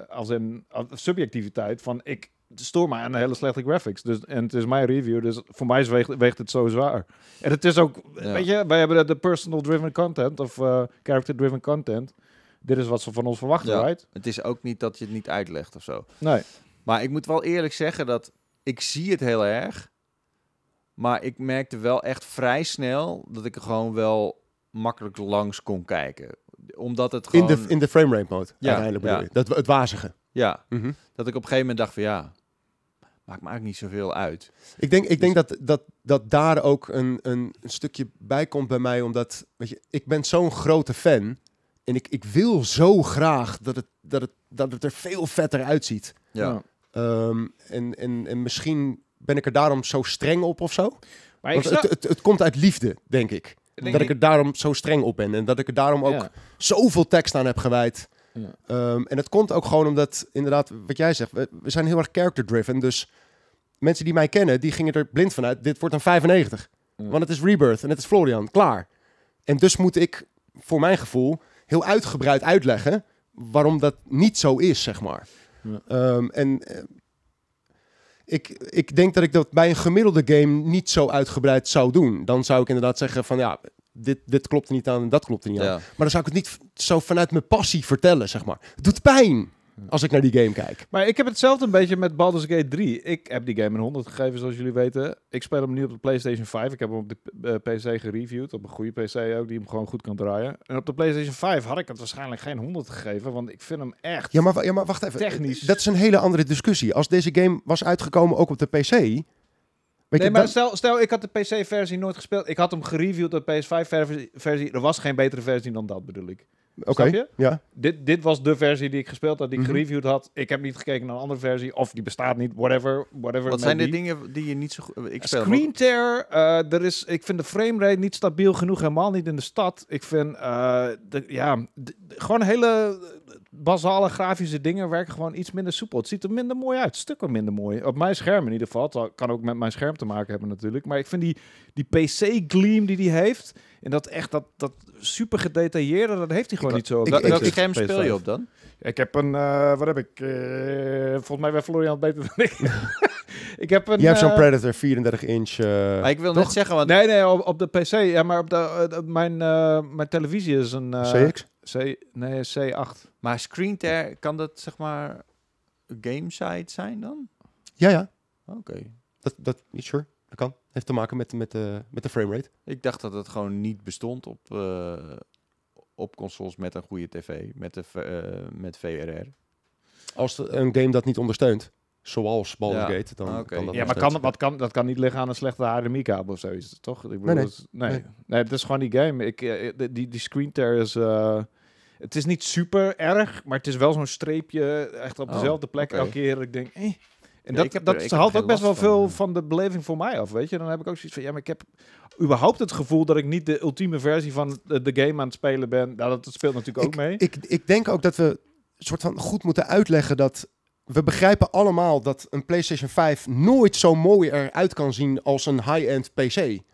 als een subjectiviteit van ik stoor maar aan de hele slechte graphics. Dus, en het is mijn review, dus voor mij weegt, het zo zwaar. En het is ook, weet je, wij hebben de personal-driven content of eh, character-driven content. Dit is wat ze van ons verwachten, right? Het is ook niet dat je het niet uitlegt of zo. Nee. Maar ik moet wel eerlijk zeggen dat ik zie het heel erg. Maar ik merkte wel echt vrij snel dat ik er gewoon wel makkelijk langs kon kijken. Omdat het gewoon... In de, in de framerate mode, ja, uiteindelijk bedoel ja. je. Dat, het wazige. Ja, mhm. dat ik op een gegeven moment dacht van ja, maakt me eigenlijk niet zoveel uit. Ik denk, ik denk dus- dat, dat, dat daar ook een, een, een, stukje bij komt bij mij, omdat weet je, ik ben zo'n grote fan en ik, ik wil zo graag dat het, dat, het, dat het er veel vetter uitziet. Ja. Ehm, en, en, en misschien ben ik er daarom zo streng op of zo. Maar ik het, het, het komt uit liefde, denk ik. dat ik... er daarom zo streng op ben en dat ik er daarom ook zoveel tekst aan heb gewijd. Ehm, en dat komt ook gewoon omdat, inderdaad, wat jij zegt, we, zijn heel erg character-driven. Dus mensen die mij kennen, die gingen er blind vanuit. Dit wordt een 95. Want het is Rebirth en het is Florian. Klaar. En dus moet ik, voor mijn gevoel, heel uitgebreid uitleggen waarom dat niet zo is, zeg maar. Ja. Ehm, en eh, ik, ik denk dat ik dat bij een gemiddelde game niet zo uitgebreid zou doen. Dan zou ik inderdaad zeggen van ja, dit, dit klopt er niet aan en dat klopt er niet aan. Maar dan zou ik het niet zo vanuit mijn passie vertellen, zeg maar. Het doet pijn als ik naar die game kijk. Maar ik heb hetzelfde een beetje met Baldur's Gate 3. Ik heb die game een 100 gegeven, zoals jullie weten. Ik speel hem nu op de PlayStation 5. Ik heb hem op de PC eh, gereviewd, op een goede PC ook, die hem gewoon goed kan draaien. En op de PlayStation 5 had ik het waarschijnlijk geen 100 gegeven, want ik vind hem echt ja, maar, ja, maar wacht even. technisch. Dat is een hele andere discussie. Als deze game was uitgekomen ook op de PC, nee, maar stel, stel, ik had de PC-versie nooit gespeeld. Ik had hem gereviewd op PS5-versie. Er was geen betere versie dan dat, bedoel ik. Oké, okay, ja. Dit, dit was de versie die ik gespeeld had, die ik mhm. gereviewd had. Ik heb niet gekeken naar een andere versie, of die bestaat niet, whatever. whatever Wat zijn de dingen die je niet zo goed... Ik speel Screen tear, eh, er is, ik vind de framerate niet stabiel genoeg, helemaal niet in de stad. Ik vind, uh, de, ja, gewoon hele basale grafische dingen werken gewoon iets minder soepel. Het ziet er minder mooi uit, stukken minder mooi. Op mijn scherm in ieder geval. kan ook met mijn scherm te maken hebben natuurlijk. Maar ik vind die, die PC-gleam die die heeft... en dat echt dat, dat super gedetailleerde, dat heeft hij gewoon niet zo. welk scherm speel je op dan? Ik heb een... Eh, wat heb ik? Eh, volgens mij werd Florian beter dan ik. [LAUGHS] ik heb een... Je hebt zo'n eh, Predator 34 inch... maar ik wil toch? zeggen... Want... Nee, nee, op, op de PC. Ja, maar op de, mijn, mijn televisie is een... CX? C, nee, C8. Maar screen tear, kan dat zeg maar game side zijn dan? Ja, ja. Oké. Okay. Dat, dat, sure, dat kan. Heeft te maken met, met, de eh, met de framerate. Ik dacht dat het gewoon niet bestond op, eh, op consoles met een goede tv, met, de, eh, met VRR. Als een game dat niet ondersteunt, zoals Baldur's Dan ah, dat ja, maar kan, wat kan, dat kan niet liggen aan een slechte HDMI-kabel of zoiets, toch? Ik bedoel, nee, nee. Het, nee. het is gewoon die game. Ik, eh, eh, die, die screen tear is... Eh, het is niet super erg, maar het is wel zo'n streepje echt op oh, dezelfde plek elke keer. Ik denk, eh. En dat, dat haalt ook best wel veel van, de beleving voor mij af, weet je. Dan heb ik ook zoiets van, ja, maar ik heb überhaupt het gevoel dat ik niet de ultieme versie van de, game aan het spelen ben. Nou, dat, speelt natuurlijk ook mee. Ik, ik denk ook dat we soort van goed moeten uitleggen dat we begrijpen allemaal dat een PlayStation 5 nooit zo mooi eruit kan zien als een high-end PC. Nee.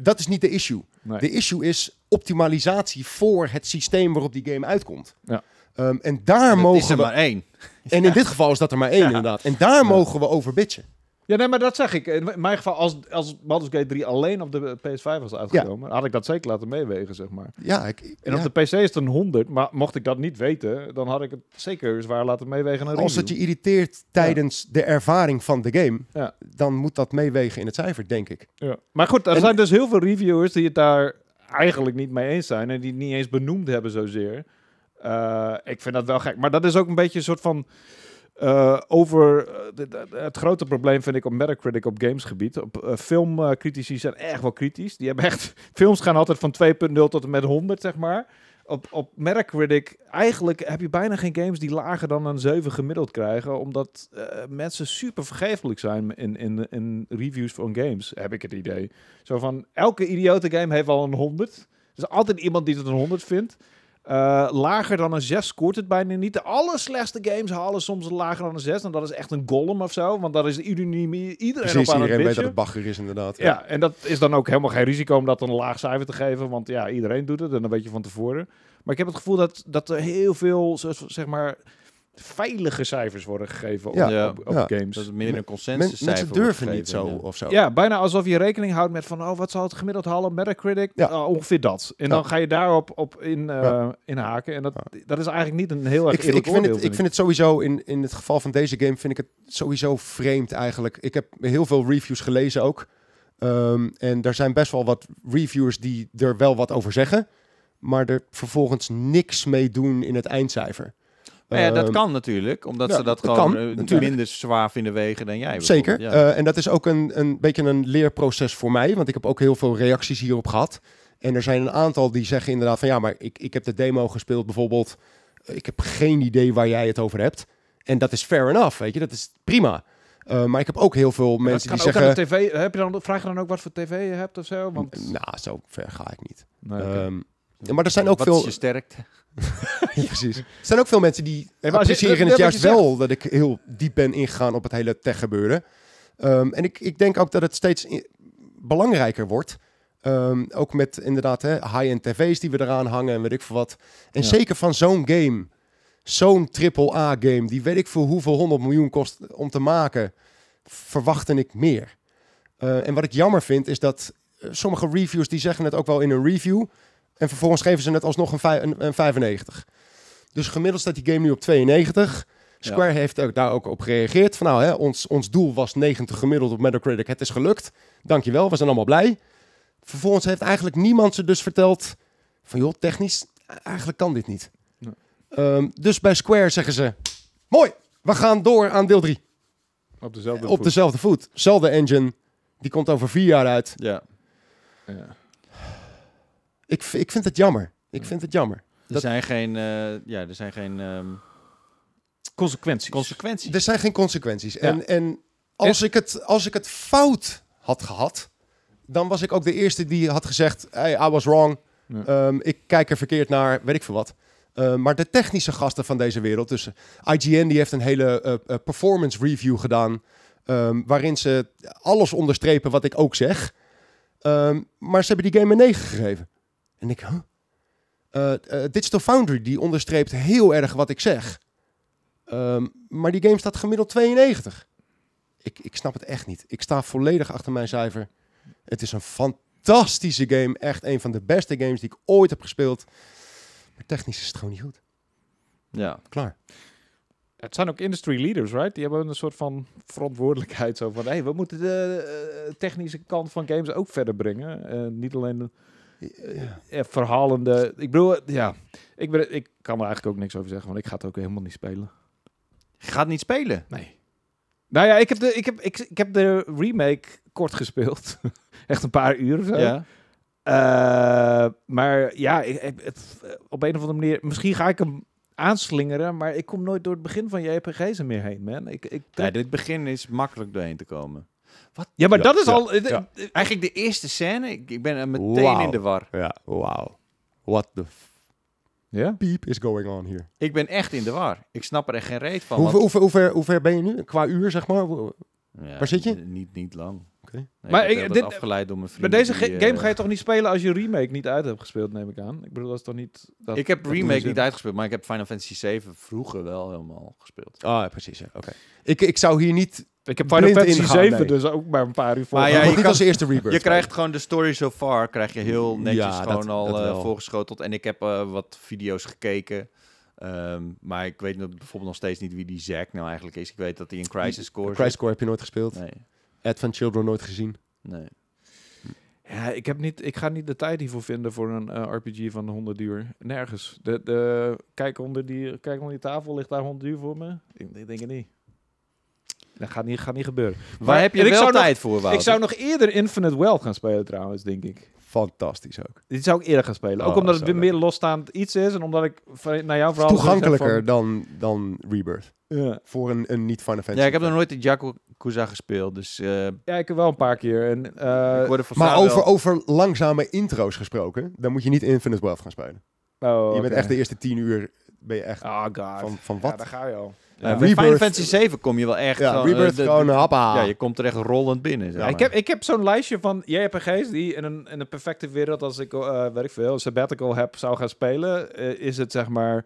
Dat is niet de issue. De issue is optimalisatie voor het systeem waarop die game uitkomt. Ja. Ehm, en daar en is er maar één. [LAUGHS] En in dit geval is dat er maar één, inderdaad. En daar mogen we over bitchen. Ja, nee, maar dat zeg ik. In mijn geval, als, als Baldur's Gate 3 alleen op de PS5 was uitgekomen, had ik dat zeker laten meewegen, zeg maar. Ja, ik, en op de PC is het een 100, maar mocht ik dat niet weten, dan had ik het zeker zwaar laten meewegen. als het je irriteert tijdens de ervaring van de game, dan moet dat meewegen in het cijfer, denk ik. Ja. Maar goed, er zijn dus heel veel reviewers die het daar eigenlijk niet mee eens zijn en die het niet eens benoemd hebben zozeer. Eh, ik vind dat wel gek. Maar dat is ook een beetje een soort van eh, over eh, het grote probleem vind ik op Metacritic op gamesgebied. Op, uh, filmcritici zijn echt wel kritisch. Die hebben echt, [LAUGHS] films gaan altijd van 2.0 tot en met 100, zeg maar. Op, op Metacritic, eigenlijk heb je bijna geen games die lager dan een 7 gemiddeld krijgen. Omdat mensen super vergeeflijk zijn in, in, in reviews van games, heb ik het idee. Zo van, elke idiote game heeft al een 100. Er is altijd iemand die het een 100 vindt. Eh, lager dan een 6 scoort het bijna niet. De slechtste games halen soms lager dan een 6. En nou, dat is echt een golem of zo. Want dat is iedereen, iedereen op aan iedereen weet dat het bagger is inderdaad. Ja. en dat is dan ook helemaal geen risico om dat een laag cijfer te geven. Want ja, iedereen doet het en dan weet je van tevoren. Maar ik heb het gevoel dat, dat er heel veel, zeg maar veilige cijfers worden gegeven op, op, ja. games. Dat is meer een consensus men, Mensen durven niet zo ja. of zo. Ja, bijna alsof je rekening houdt met van, oh, wat zal het gemiddeld halen? Metacritic? Uh, ongeveer dat. En dan ga je daarop op in, uh, eh, inhaken. En dat, dat is eigenlijk niet een heel erg ik, ik, vind het, ik. vind het sowieso, in, in het geval van deze game, vind ik het sowieso vreemd eigenlijk. Ik heb heel veel reviews gelezen ook. Ehm, en daar zijn best wel wat reviewers die er wel wat over zeggen. Maar er vervolgens niks mee doen in het eindcijfer ja, dat ehm, kan natuurlijk, omdat ze dat, gewoon kan, eh, minder zwaar vinden wegen dan jij. Zeker. Eh, en dat is ook een, een beetje een leerproces voor mij, want ik heb ook heel veel reacties hierop gehad. En er zijn een aantal die zeggen inderdaad van ja, maar ik, ik heb de demo gespeeld bijvoorbeeld. Eh, ik heb geen idee waar jij het over hebt. En dat is fair enough, weet je, dat is prima. maar ik heb ook heel veel mensen die zeggen... heb je dan, vraag je dan ook wat voor tv je hebt of zo? Want... Nou, zo ver ga ik niet maar er zijn ook veel. Is je sterkte. [LAUGHS] precies. Er zijn ook veel mensen die nee, maar appreciëren in het juist wel dat ik heel diep ben ingegaan op het hele tech gebeuren. Ehm, en ik, ik denk ook dat het steeds belangrijker wordt. Ehm, ook met inderdaad high-end tv's die we eraan hangen en weet ik veel wat. En zeker van zo'n game, zo'n triple a game die weet ik voor hoeveel 100 miljoen kost om te maken, verwachtte ik meer. Eh, en wat ik jammer vind is dat eh, sommige reviews die zeggen het ook wel in een review. En vervolgens geven ze net alsnog een, een, een 95. Dus gemiddeld staat die game nu op 92. Square heeft daar ook op gereageerd. Van nou, hè, ons, ons doel was 90 gemiddeld op Metacritic. Het is gelukt. Dankjewel, we zijn allemaal blij. Vervolgens heeft eigenlijk niemand ze dus verteld van joh, technisch, eigenlijk kan dit niet. Ehm, dus bij Square zeggen ze, mooi, we gaan door aan deel 3. Op dezelfde voet. Op dezelfde voet. Zelfde engine. Die komt over vier jaar uit. Ja. ja. Ik, ik vind het jammer. Ik vind het jammer. Er zijn geen, eh, ja, er zijn geen ehm, consequenties. consequenties. Er zijn geen consequenties. En, als, Ik het, als ik het fout had gehad, dan was ik ook de eerste die had gezegd: Hey, I was wrong. Ehm, ik kijk er verkeerd naar, weet ik veel wat. Ehm, maar de technische gasten van deze wereld, dus IGN, die heeft een hele eh, eh, performance review gedaan. waarin ze alles onderstrepen wat ik ook zeg. maar ze hebben die game een 9 gegeven. En ik, huh? Uh, uh, Digital Foundry, die onderstreept heel erg wat ik zeg. Ehm, maar die game staat gemiddeld 92. Ik, ik snap het echt niet. Ik sta volledig achter mijn cijfer. Het is een fantastische game. Echt een van de beste games die ik ooit heb gespeeld. Maar technisch is het gewoon niet goed. Ja. Klaar. Het zijn ook industry leaders, right? Die hebben een soort van verantwoordelijkheid. Zo van, hé, hey, we moeten de eh, technische kant van games ook verder brengen. niet alleen... De eh, verhalende. Ik bedoel, ja. Ik, ben, ik kan er eigenlijk ook niks over zeggen, want ik ga het ook helemaal niet spelen. Je gaat niet spelen? Nee. Nou ja, ik heb de, ik heb, ik, heb de remake kort gespeeld. [LAUGHS] Echt een paar uur of zo. Ja. Eh, maar ja, ik, het, op een of andere manier... Misschien ga ik hem aanslingeren, maar ik kom nooit door het begin van JPG's e er meer heen, man. Ik, ik, ja, dit begin is makkelijk doorheen te komen. Wat? Ja, maar dat is al... Eh, eh, eigenlijk de eerste scène, ik, ben meteen in de war. Ja, wauw. What the... Ja? Piep is going on hier. Ik ben echt in de war. Ik snap er echt geen reet van. Hoe, hoe, hoe, ver, hoe ver ben je nu? Qua uur, zeg maar? Waar zit je? Niet, niet lang. Okay. maar ik, dit, afgeleid door mijn vrienden. Maar deze eh, game ga je toch niet spelen als je remake niet uit hebt gespeeld, neem ik aan. Ik bedoel, dat is toch niet. Dat, ik heb remake niet uitgespeeld, maar ik heb Final Fantasy 7 vroeger wel helemaal gespeeld. Ah, oh, precies. Oké. Ik, ik zou hier niet ik heb Final Fantasy 7 dus ook maar een paar uur voor. Maar je als eerste rebirth. Je krijgt gewoon de story so far, krijg je heel netjes gewoon al dat eh, voorgeschoteld. En ik heb eh, wat video's gekeken. Ehm, maar ik weet bijvoorbeeld nog steeds niet wie die Zack nou eigenlijk is. Ik weet dat hij in Crisis Core Crisis Core heb je nooit gespeeld? Nee. Ed van Children nooit gezien. Nee. Ja, ik, heb niet, ik ga niet de tijd hiervoor vinden voor een eh, RPG van 100 uur. Nergens. De, de, kijk, onder die, kijk onder die tafel, ligt daar 100 uur voor me? Ik, ik denk het niet. Dat gaat niet, gaat niet gebeuren. Waar heb je wel tijd voor, Ik zou nog eerder Infinite Wealth gaan spelen trouwens, denk ik. Fantastisch ook. Die zou ik eerder gaan spelen. ook oh, omdat het weer meer losstaand iets is en omdat ik naar jou vooral Toegankelijker dan, dan Rebirth. Ja. Voor een, een niet-Final Fantasy. Ja, ik heb nog nooit de Yakuza gespeeld, dus... Uh... Ja, ik heb wel een paar keer. En, eh, maar over, over langzame intro's gesproken, dan moet je niet Infinite Wealth gaan spelen. Oh, Je bent echt de eerste tien uur ben je echt oh, Van, van wat? Ja, daar ga je al. Ja. Final Fantasy 7 kom je wel echt... Ja, zo, eh, gewoon Ja, je komt er echt rollend binnen. Zeg ik heb, ik heb zo'n lijstje van JRPG's die in een, in een perfecte wereld... als ik, uh, eh, werk veel, sabbatical heb, zou gaan spelen... Eh, is het zeg maar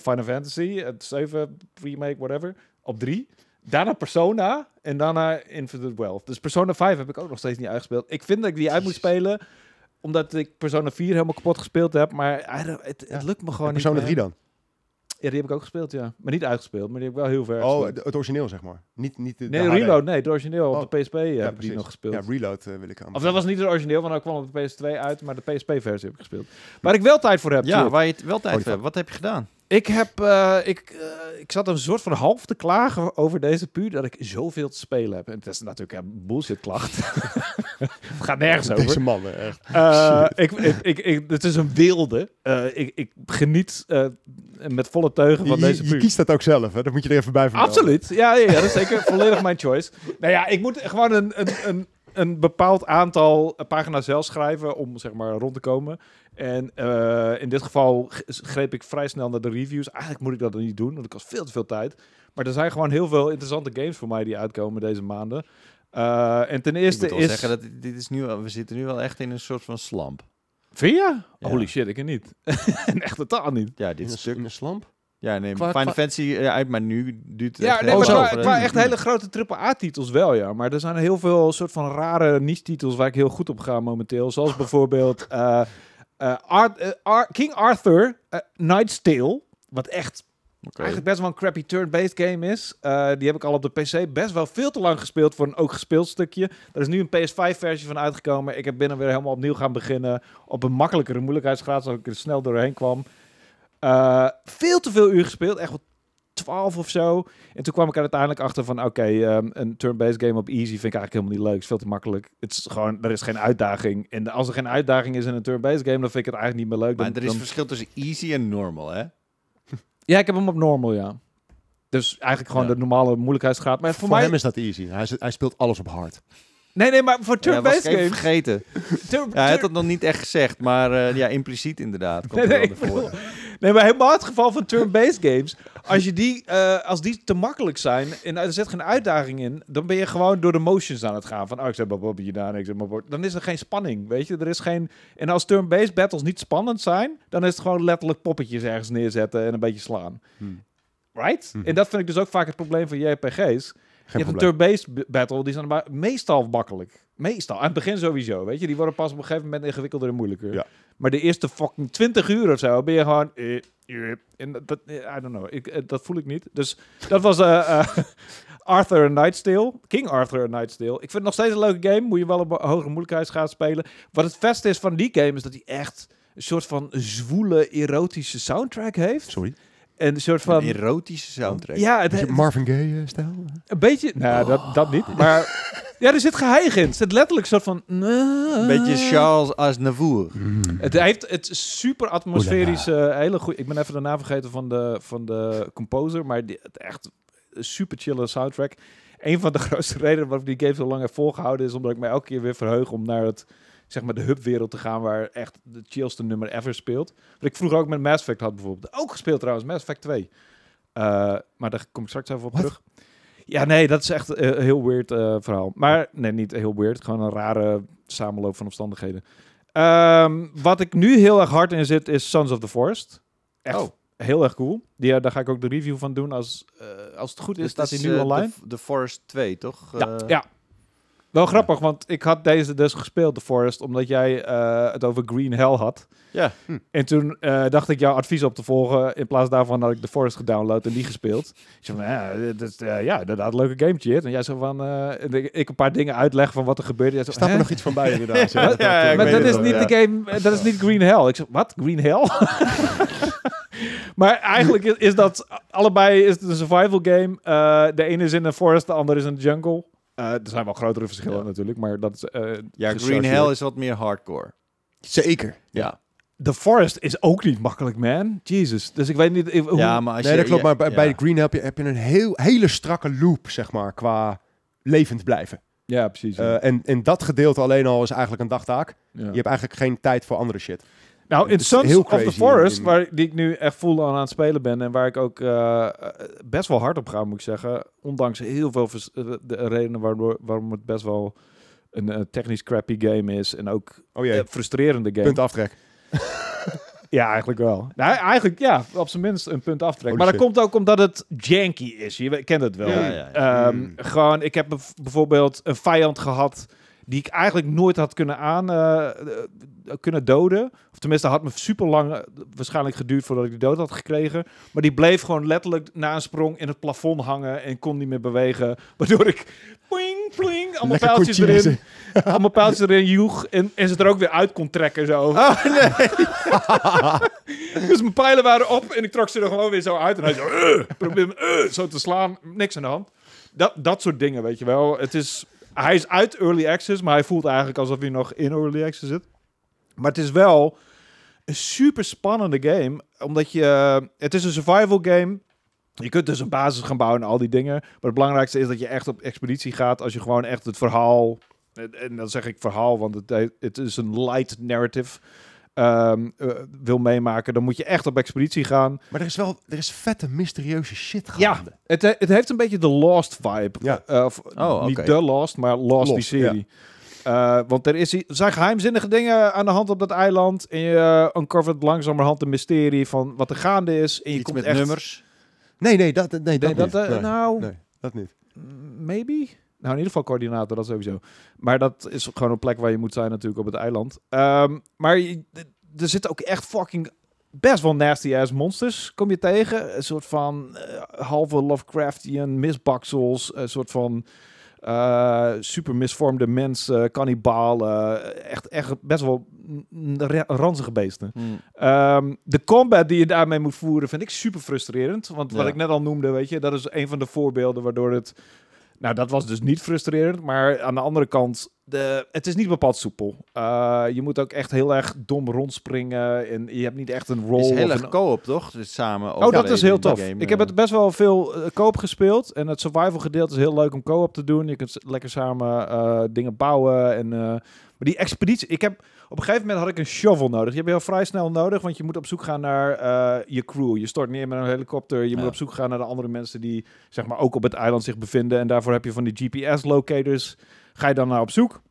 Final Fantasy, het 7, remake, whatever, op 3. Daarna Persona en daarna Infinite Wealth. Dus Persona 5 heb ik ook nog steeds niet uitgespeeld. Ik vind dat ik die uit moet spelen omdat ik Persona 4 helemaal kapot gespeeld heb, maar het, lukt me gewoon Persona niet. Persona 3 dan? Ja, die heb ik ook gespeeld, ja. Maar niet uitgespeeld, maar die heb ik wel heel ver Oh, het origineel, zeg maar. Niet, niet de, nee, de Reload, nee, het origineel. Op oh. de PSP eh, heb ik die nog gespeeld. Ja, Reload eh, wil ik aan. Of dat was niet het origineel, want dat kwam op de PS2 uit, maar de PSP-versie heb ik gespeeld. Waar ik wel tijd voor heb. Ja, waar je wel tijd oh, voor hebt. Wat heb je gedaan? Ik, heb, eh, ik, eh, ik zat een soort van half te klagen over deze puur dat ik zoveel te spelen heb. En het is natuurlijk een bullshit klacht. [LAUGHS] het gaat nergens over. Deze mannen, echt. Uh, ik, ik, ik, het is een wilde. ik, ik geniet met volle teugen van deze puur. Je kiest dat ook zelf, hè? Dat moet je er even bij vermelden. Absoluut. Ja, ja, dat is zeker volledig mijn choice. Nou ja, ik moet gewoon een, een, een een bepaald aantal eh, pagina's zelf schrijven om zeg maar rond te komen. En eh, in dit geval greep ik vrij snel naar de reviews. Eigenlijk moet ik dat niet doen, want ik kost veel te veel tijd. Maar er zijn gewoon heel veel interessante games voor mij die uitkomen deze maanden. Eh, en ten eerste ik moet is... zeggen dat dit is nu, we zitten nu wel echt in een soort van slamp. Vind je? Holy shit, ik er niet. en [LAUGHS] echt totaal niet. Ja, dit is stuk... een slamp? Ja, nee, qua, Final eh, uit, maar nu duurt het Ja, nee, maar qua, echt hele grote AAA-titels wel, ja. Maar er zijn heel veel soort van rare niche-titels waar ik heel goed op ga momenteel. Zoals bijvoorbeeld [LAUGHS] eh, eh, King Arthur, Nights Tale, wat echt Eigenlijk best wel een crappy turn-based game is. die heb ik al op de PC best wel veel te lang gespeeld voor een ook gespeeld stukje. Er is nu een PS5-versie van uitgekomen. Ik heb binnen weer helemaal opnieuw gaan beginnen. Op een makkelijkere moeilijkheidsgraad, zodat ik er snel doorheen kwam. Eh, veel te veel uur gespeeld, echt wel 12 of zo. En toen kwam ik er uiteindelijk achter van, oké, ehm, een turn-based game op easy vind ik eigenlijk helemaal niet leuk. Het is veel te makkelijk. Het is gewoon, er is geen uitdaging. En als er geen uitdaging is in een turn-based game, dan vind ik het eigenlijk niet meer leuk. Maar er is verschil tussen easy en normal, hè? ja, ik heb hem op normal, ja. Dus eigenlijk gewoon de normale moeilijkheidsgraad. Maar voor, mij... hem is dat easy. Hij, hij speelt alles op hard. Nee, nee, maar voor turn-based ja, ik vergeten. [LAUGHS] ja, hij had dat nog niet echt gezegd, maar eh, ja, impliciet inderdaad. [LAUGHS] Komt nee, nee, ik Nee, maar helemaal het geval van turn-based games. Als, je die, uh, als die te makkelijk zijn en er zit geen uitdaging in, dan ben je gewoon door de motions aan het gaan. Van, oh, ik zet mijn je gedaan, ik Dan is er geen spanning, weet je. Er is geen... En als turn-based battles niet spannend zijn, dan is het gewoon letterlijk poppetjes ergens neerzetten en een beetje slaan. Hmm. Right? Hmm. En dat vind ik dus ook vaak het probleem van JPG's. je hebt een turn-based battle, die zijn meestal makkelijk. Meestal. Aan het begin sowieso, weet je. Die worden pas op een gegeven moment ingewikkelder en moeilijker. Ja. Maar de eerste fucking 20 uur of zo ben je gewoon. Eh, eh, eh, I don't know. Ik, dat voel ik niet. Dus dat was [LAUGHS] Arthur and Night's King Arthur and Night's Ik vind het nog steeds een leuke game. Moet je wel op hogere gaan spelen. Wat het beste is van die game is dat hij echt een soort van zwoele, erotische soundtrack heeft. Sorry een soort van... erotische soundtrack. Ja, het, Marvin Gaye-stijl? Eh, een beetje... Nou, dat, dat oh. niet. [LAUGHS] Maar ja, er zit geheig in. Het zit letterlijk een soort van... Een beetje Charles Aznavour. Mm. Het heeft het super atmosferische, eh, hele goede... Ik ben even de naam vergeten van de, van de composer, maar die, het echt super chille soundtrack. Een van de [LAUGHS] grootste redenen waarom die game zo lang heeft volgehouden is omdat ik mij elke keer weer verheug om naar het zeg maar de hubwereld te gaan waar echt de chillste nummer ever speelt. Wat ik vroeger ook met Mass Effect had bijvoorbeeld. Ook gespeeld trouwens, Mass Effect 2. Eh, maar daar kom ik straks even op terug. Ja, nee, dat is echt eh, een heel weird eh, verhaal. Maar nee, niet heel weird. Gewoon een rare samenloop van omstandigheden. Ehm, wat ik nu heel erg hard in zit is Sons of the Forest. Echt oh. heel erg cool. Die, daar ga ik ook de review van doen als, als het goed is. Dus dat staat hij nu online? De, Forest 2, toch? ja, wel grappig, want ik had deze dus gespeeld, The Forest, omdat jij eh, het over Green Hell had. Ja. Hm. En toen eh, dacht ik jouw advies op te volgen. In plaats daarvan had ik The Forest gedownload en die gespeeld. Ik zei van, ja, dat is, uh, ja inderdaad, leuke game shit. En jij zo van, ik een paar dingen uitleg van wat er gebeurde. Jij Staat er nog iets van bij inderdaad. [LAUGHS] ja, maar dat is niet de game, dat is niet Green Hell. Ik zeg, wat? Green Hell? [LAUGHS] maar eigenlijk is, dat allebei is het een survival game. de ene is in een forest, de andere is in een jungle. Eh, er zijn wel grotere verschillen natuurlijk, maar dat is... Eh, ja, Green Hell is wat meer hardcore. Zeker. ja. The Forest is ook niet makkelijk, man. Jesus. Dus ik weet niet hoe... Ja, maar als je, dat klopt. maar bij, ja. Green Hell heb je een heel, hele strakke loop, zeg maar, qua levend blijven. Ja, precies. Eh, en, in dat gedeelte alleen al is eigenlijk een dagtaak. Je hebt eigenlijk geen tijd voor andere shit. Nou, in Sons of the Forest, waar die ik nu echt vol aan aan het spelen ben en waar ik ook eh, best wel hard op ga, moet ik zeggen. Ondanks heel veel eh, de redenen waardoor, waarom het best wel een eh, technisch crappy game is en ook oh frustrerende game. Punt aftrek. [LAUGHS] ja, eigenlijk wel. Nou, eigenlijk ja, op zijn minst een punt aftrek. maar dat komt ook omdat het janky is. Je kent het wel. Ehm, hmm. Gewoon, ik heb bijvoorbeeld een vijand gehad die ik eigenlijk nooit had kunnen aan eh, eh, kunnen doden. Of tenminste, had me super lang eh, waarschijnlijk geduurd voordat ik die dood had gekregen. Maar die bleef gewoon letterlijk na een sprong in het plafond hangen en kon niet meer bewegen. [LAUGHS] Waardoor ik pling, pling, allemaal pijltjes erin. [LAUGHS] allemaal pijltjes erin joeg en, en ze er ook weer uit kon trekken zo. Oh, nee. [LAUGHS] dus mijn pijlen waren op en ik trok ze er gewoon weer zo uit. En hij zo, uh, probeer me zo te slaan. Niks aan de hand. Dat, dat soort dingen, weet je wel. Het is hij is uit early access, maar hij voelt eigenlijk alsof hij nog in early access zit. Maar het is wel een super spannende game, omdat je... Eh, het is een survival game. Je kunt dus een basis gaan bouwen en al die dingen. Maar het belangrijkste is dat je echt op expeditie gaat als je gewoon echt het verhaal en, dan zeg ik verhaal, want het, het is een light narrative um, wil meemaken, dan moet je echt op expeditie gaan. Maar er is wel, er is vette mysterieuze shit gaande. Ja, het, het heeft een beetje de Lost vibe. Ja. Uh, Niet de Lost, maar Lost, die serie. Ja. Eh, want er is, zijn geheimzinnige dingen aan de hand op dat eiland. En je uncovert langzamerhand een mysterie van wat er gaande is. En je komt met echt... nummers. Nee, nee, dat, nee, dat, nou, nee, dat niet. Maybe? Nou, in ieder geval coördinator, dat sowieso. Maar dat is gewoon een plek waar je moet zijn natuurlijk op het eiland. Ehm, maar er zitten ook echt fucking best wel nasty ass monsters kom je tegen. Een soort van uh, halve Lovecraftian misbaksels, een soort van uh, super misvormde mensen, cannibalen, echt, echt best wel ranzige beesten. Hmm. Ehm, de combat die je daarmee moet voeren vind ik super frustrerend, want wat ik net al noemde, weet je, dat is een van de voorbeelden waardoor het nou, dat was dus niet frustrerend. Maar aan de andere kant, de, het is niet bepaald soepel. Eh, je moet ook echt heel erg dom rondspringen. En je hebt niet echt een rol. Het is heel erg co-op, toch? Dus samen. Oh, dat is heel tof. ik heb eh. het best wel veel eh, co-op gespeeld. En het survival gedeelte is heel leuk om co-op te doen. Je kunt lekker samen dingen bouwen. En, maar die expeditie... Ik heb op een gegeven moment had ik een shovel nodig. Je hebt heel vrij snel nodig, want je moet op zoek gaan naar eh, je crew. Je stort neer met een helikopter. Je moet op zoek gaan naar de andere mensen die zeg maar, ook op het eiland zich bevinden. En daarvoor heb je van die GPS-locators. Ga je dan naar op zoek.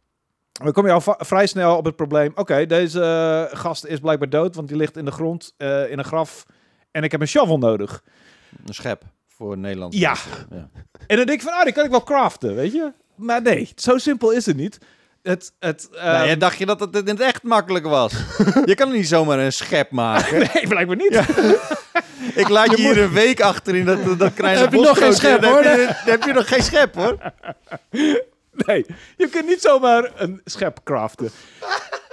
Dan kom je al vrij snel op het probleem. Oké, deze eh, gast is blijkbaar dood, want die ligt in de grond, eh, in een graf. En ik heb een shovel nodig. Een schep voor Nederland. Ja. ja. En dan denk ik van, ah, die kan ik wel craften, weet je? Maar nee, zo simpel is het niet. Het, nou, ehm, dacht je dat het in het echt makkelijk was? [LAUGHS] je kan niet zomaar een schep maken. [LAUGHS] nee, blijkbaar niet. Ik laat je, hier een week achter in dat, dat kleine Heb je nog geen schep, hoor. Dan heb, je, nog geen schep, hoor. [LAUGHS] Nee, je kunt niet zomaar een schep craften.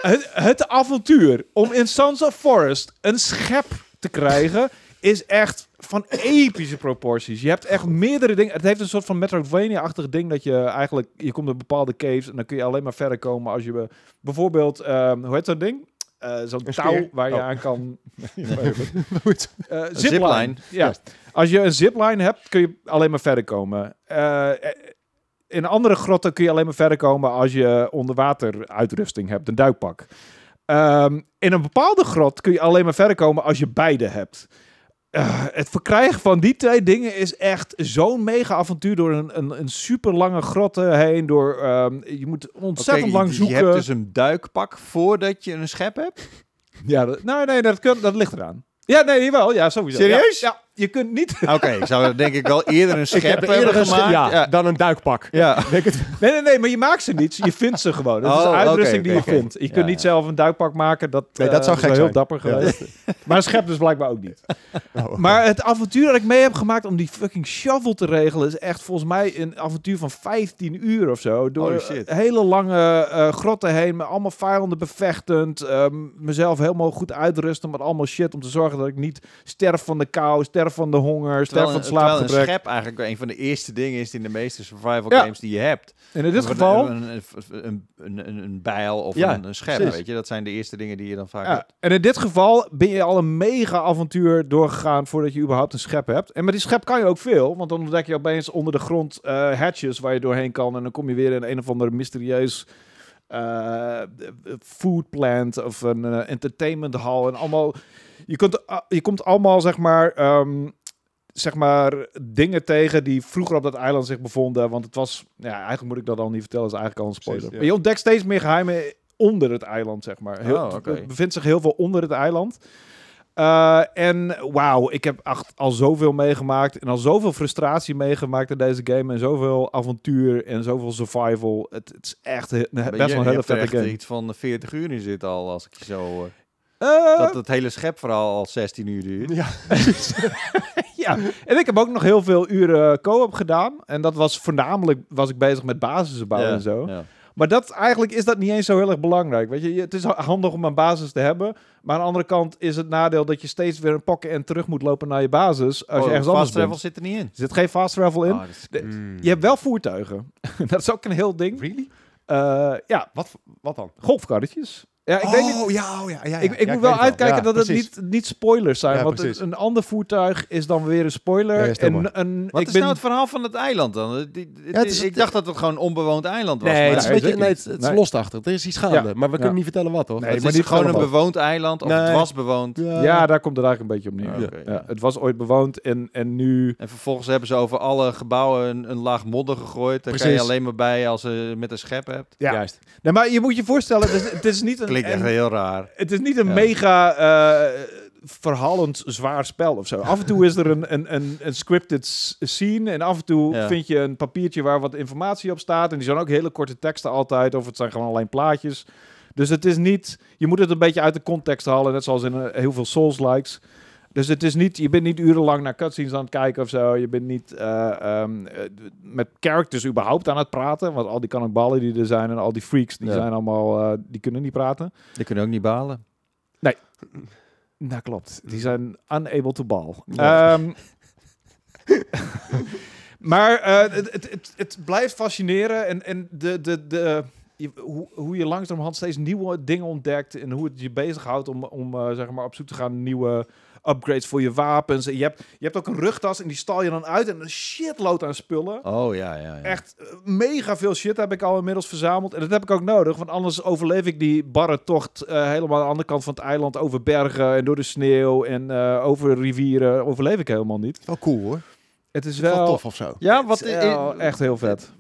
Het, het avontuur om in Sons of Forest een schep te krijgen is echt van epische proporties. Je hebt echt meerdere dingen. Het heeft een soort van Metroidvania-achtig ding dat je eigenlijk... Je komt een bepaalde caves en dan kun je alleen maar verder komen als je... Bijvoorbeeld, ehm, hoe heet dat ding? Eh, zo'n touw waar je oh. aan kan. [LAUGHS] nee, uh, [LAUGHS] [LAUGHS] zipline. Ja. Als je een zipline hebt, kun je alleen maar verder komen. Eh, in andere grotten kun je alleen maar verder komen als je onderwater uitrusting hebt, een duikpak. Ehm, in een bepaalde grot kun je alleen maar verder komen als je beide hebt. Eh, het verkrijgen van die twee dingen is echt zo'n mega avontuur door een, een, een super lange grot eh, heen. Door, ehm, je moet ontzettend lang je, zoeken. Je hebt dus een duikpak voordat je een schep hebt? Ja, dat, nou nee, dat, dat ligt eraan. Ja, nee, wel. Ja, sowieso. Serieus? ja je kunt niet. Oké, ik zou denk ik wel eerder een schep hebben gemaakt dan een duikpak. Ja. Denk het. Nee, nee, nee, maar je maakt ze niet. Je vindt ze gewoon. Dat is de oh, uitrusting die je vindt. Je kunt niet zelf een duikpak maken. Dat, nee, eh, zou heel dapper geweest. [LAUGHS] maar een schep dus blijkbaar ook niet. Oh, maar het avontuur dat ik mee heb gemaakt om die fucking shovel te regelen is echt volgens mij een avontuur van 15 uur of zo. Door hele lange eh, grotten heen, met allemaal vijanden bevechtend. Ehm, mezelf helemaal goed uitrusten met allemaal shit om te zorgen dat ik niet sterf van de kou, sterf van de honger, sterf van slaapgebrek. Terwijl een schep eigenlijk een van de eerste dingen is in de meeste survival games die je hebt. En in dit geval... Een, een, een, een, bijl of ja, een, schep, weet je. Dat zijn de eerste dingen die je dan vaak ja. hebt. En in dit geval ben je al een mega avontuur doorgegaan voordat je überhaupt een schep hebt. En met die schep kan je ook veel, want dan ontdek je opeens onder de grond uh, hatches waar je doorheen kan. En dan kom je weer in een of ander mysterieus... Eh, food plant of een eh, entertainment hall en allemaal je, je komt allemaal, zeg maar, ehm, zeg maar, dingen tegen die vroeger op dat eiland zich bevonden. Want het was, ja, eigenlijk moet ik dat al niet vertellen, is eigenlijk al een spoiler. je ontdekt steeds meer geheimen onder het eiland, zeg maar. Oh, het bevindt zich heel veel onder het eiland. Eh, en wauw, ik heb echt al zoveel meegemaakt en al zoveel frustratie meegemaakt in deze game. En zoveel avontuur en zoveel survival. Het, het is echt best wel een hele vette game. Ik iets van 40 uur in zit al, als ik je zo... Uh... Eh. dat het hele vooral al 16 uur duurt. Ja. [LAUGHS] ja. En ik heb ook nog heel veel uren co-op gedaan. En dat was voornamelijk was ik bezig met basisbouw ja, en zo. Maar dat, eigenlijk is dat niet eens zo heel erg belangrijk. Weet je, het is handig om een basis te hebben. Maar aan de andere kant is het nadeel dat je steeds weer een pakken en terug moet lopen naar je basis. Als je oh, ergens fast travel zit er niet in. Er zit geen fast travel in. Oh, hmm. Je hebt wel voertuigen. [LAUGHS] dat is ook een heel ding. Really? Eh, ja. Wat, wat dan? Golfkarretjes. Ja, ik weet oh, niet, oh, ja, ja, ja, Ik, ik moet wel uitkijken dat het niet, niet spoilers zijn. want een ander voertuig is dan weer een spoiler. en, een, Wat is nou het verhaal van het eiland dan? Het, is, ik dacht dat het gewoon een onbewoond eiland was. Nee, maar het is, beetje, nee, het, het is losachtig. Er is iets gaande. Maar we kunnen niet vertellen wat, hoor het maar is gewoon een bewoond eiland of het was bewoond. Ja, daar komt het eigenlijk een beetje op neer. Het was ooit bewoond en, en nu... En vervolgens hebben ze over alle gebouwen een, laag modder gegooid. Daar kan je alleen maar bij als je met een schep hebt. Juist. Nee, maar je moet je voorstellen, het is niet een [LAUGHS] klinkt echt heel raar. Het is niet een mega uh, verhalend zwaar spel of zo. Af en toe is er een, een, een, een scripted scene en af en toe vind je een papiertje waar wat informatie op staat. En die zijn ook hele korte teksten altijd, of het zijn gewoon alleen plaatjes. Dus het is niet, je moet het een beetje uit de context halen, net zoals in eh, heel veel Souls-likes. Dus het is niet, je bent niet urenlang naar cutscenes aan het kijken of zo. Je bent niet eh, ehm, eh, met characters überhaupt aan het praten. Want al die ballen die er zijn en al die freaks, die zijn allemaal, eh, die kunnen niet praten. Die kunnen ook niet balen. Nee. nou, klopt. Die zijn unable to bal. Ehm, [LAUGHS] maar het, het, het, blijft fascineren. En, en de, de, de, hoe, hoe je langzamerhand steeds nieuwe dingen ontdekt. En hoe het je bezighoudt om, om zeg maar op zoek te gaan naar nieuwe upgrades voor je wapens. En je hebt, je hebt ook een rugtas en die stal je dan uit. En een shitload aan spullen. Oh ja, ja, ja. Echt eh, mega veel shit heb ik al inmiddels verzameld. En dat heb ik ook nodig, want anders overleef ik die barre tocht eh, helemaal aan de andere kant van het eiland. Over bergen en door de sneeuw en eh, over rivieren. Overleef ik helemaal niet. Wel cool hoor. Het is, wel, tof of zo. Ja, wat, echt heel vet.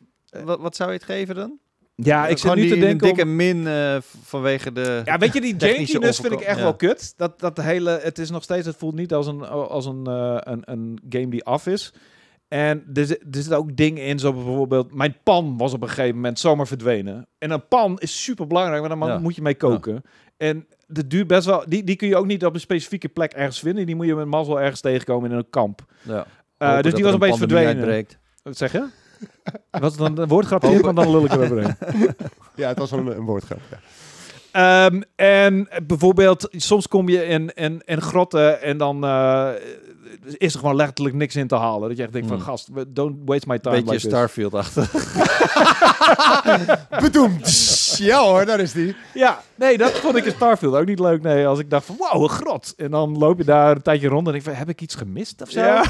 Wat, wat zou je het geven dan? Ja, ik zit nu te denken... dikke min eh, vanwege de Ja, weet je, die jankiness vind ik echt wel kut. Dat, dat hele... Het is nog steeds... Het voelt niet als een, als een, eh, een, een game die af is. En er, er zitten ook dingen in, zo bijvoorbeeld... Mijn pan was op een gegeven moment zomaar verdwenen. En een pan is super belangrijk, want dan moet je mee koken. En dat duurt best wel... Die, die kun je ook niet op een specifieke plek ergens vinden. Die moet je met mazzel ergens tegenkomen in een kamp. Ja. Eh, oh, dus die was een beetje verdwenen. Wat zeg je? [LAUGHS] was het dan een woordgrap hier, kan dan een ik brengen. [LAUGHS] ja, het was een, een woordgrap, ehm, en bijvoorbeeld, soms kom je in, in, in grotten en dan eh, is er gewoon letterlijk niks in te halen. Dat je echt denkt van, hmm. gast, don't waste my time. Beetje Starfield achter. [LAUGHS] Bedoemd. Ja hoor, daar is die. Ja, nee, dat vond ik in Starfield ook niet leuk. Nee, als ik dacht van, wauw, een grot. En dan loop je daar een tijdje rond en denk van, heb ik iets gemist of zo? Ja.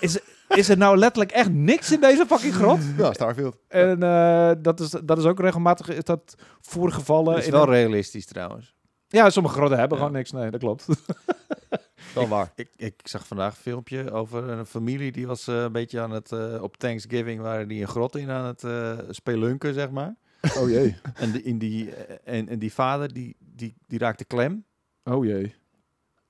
Is, is er nou letterlijk echt niks in deze fucking grot. [LAUGHS] Ja, Starfield. En eh, dat, is, dat is ook regelmatig is dat voorgevallen. Dat is wel realistisch trouwens. Ja, sommige grotten hebben gewoon niks. Nee, dat klopt. [LAUGHS] Wel waar. Ik, ik, zag vandaag een filmpje over een familie die was eh, een beetje aan het... Eh, op Thanksgiving waren die een grot in aan het spelunken, zeg maar. Oh jee. [LAUGHS] en, in die, en, en die vader, die, die, die raakte klem. Oh jee.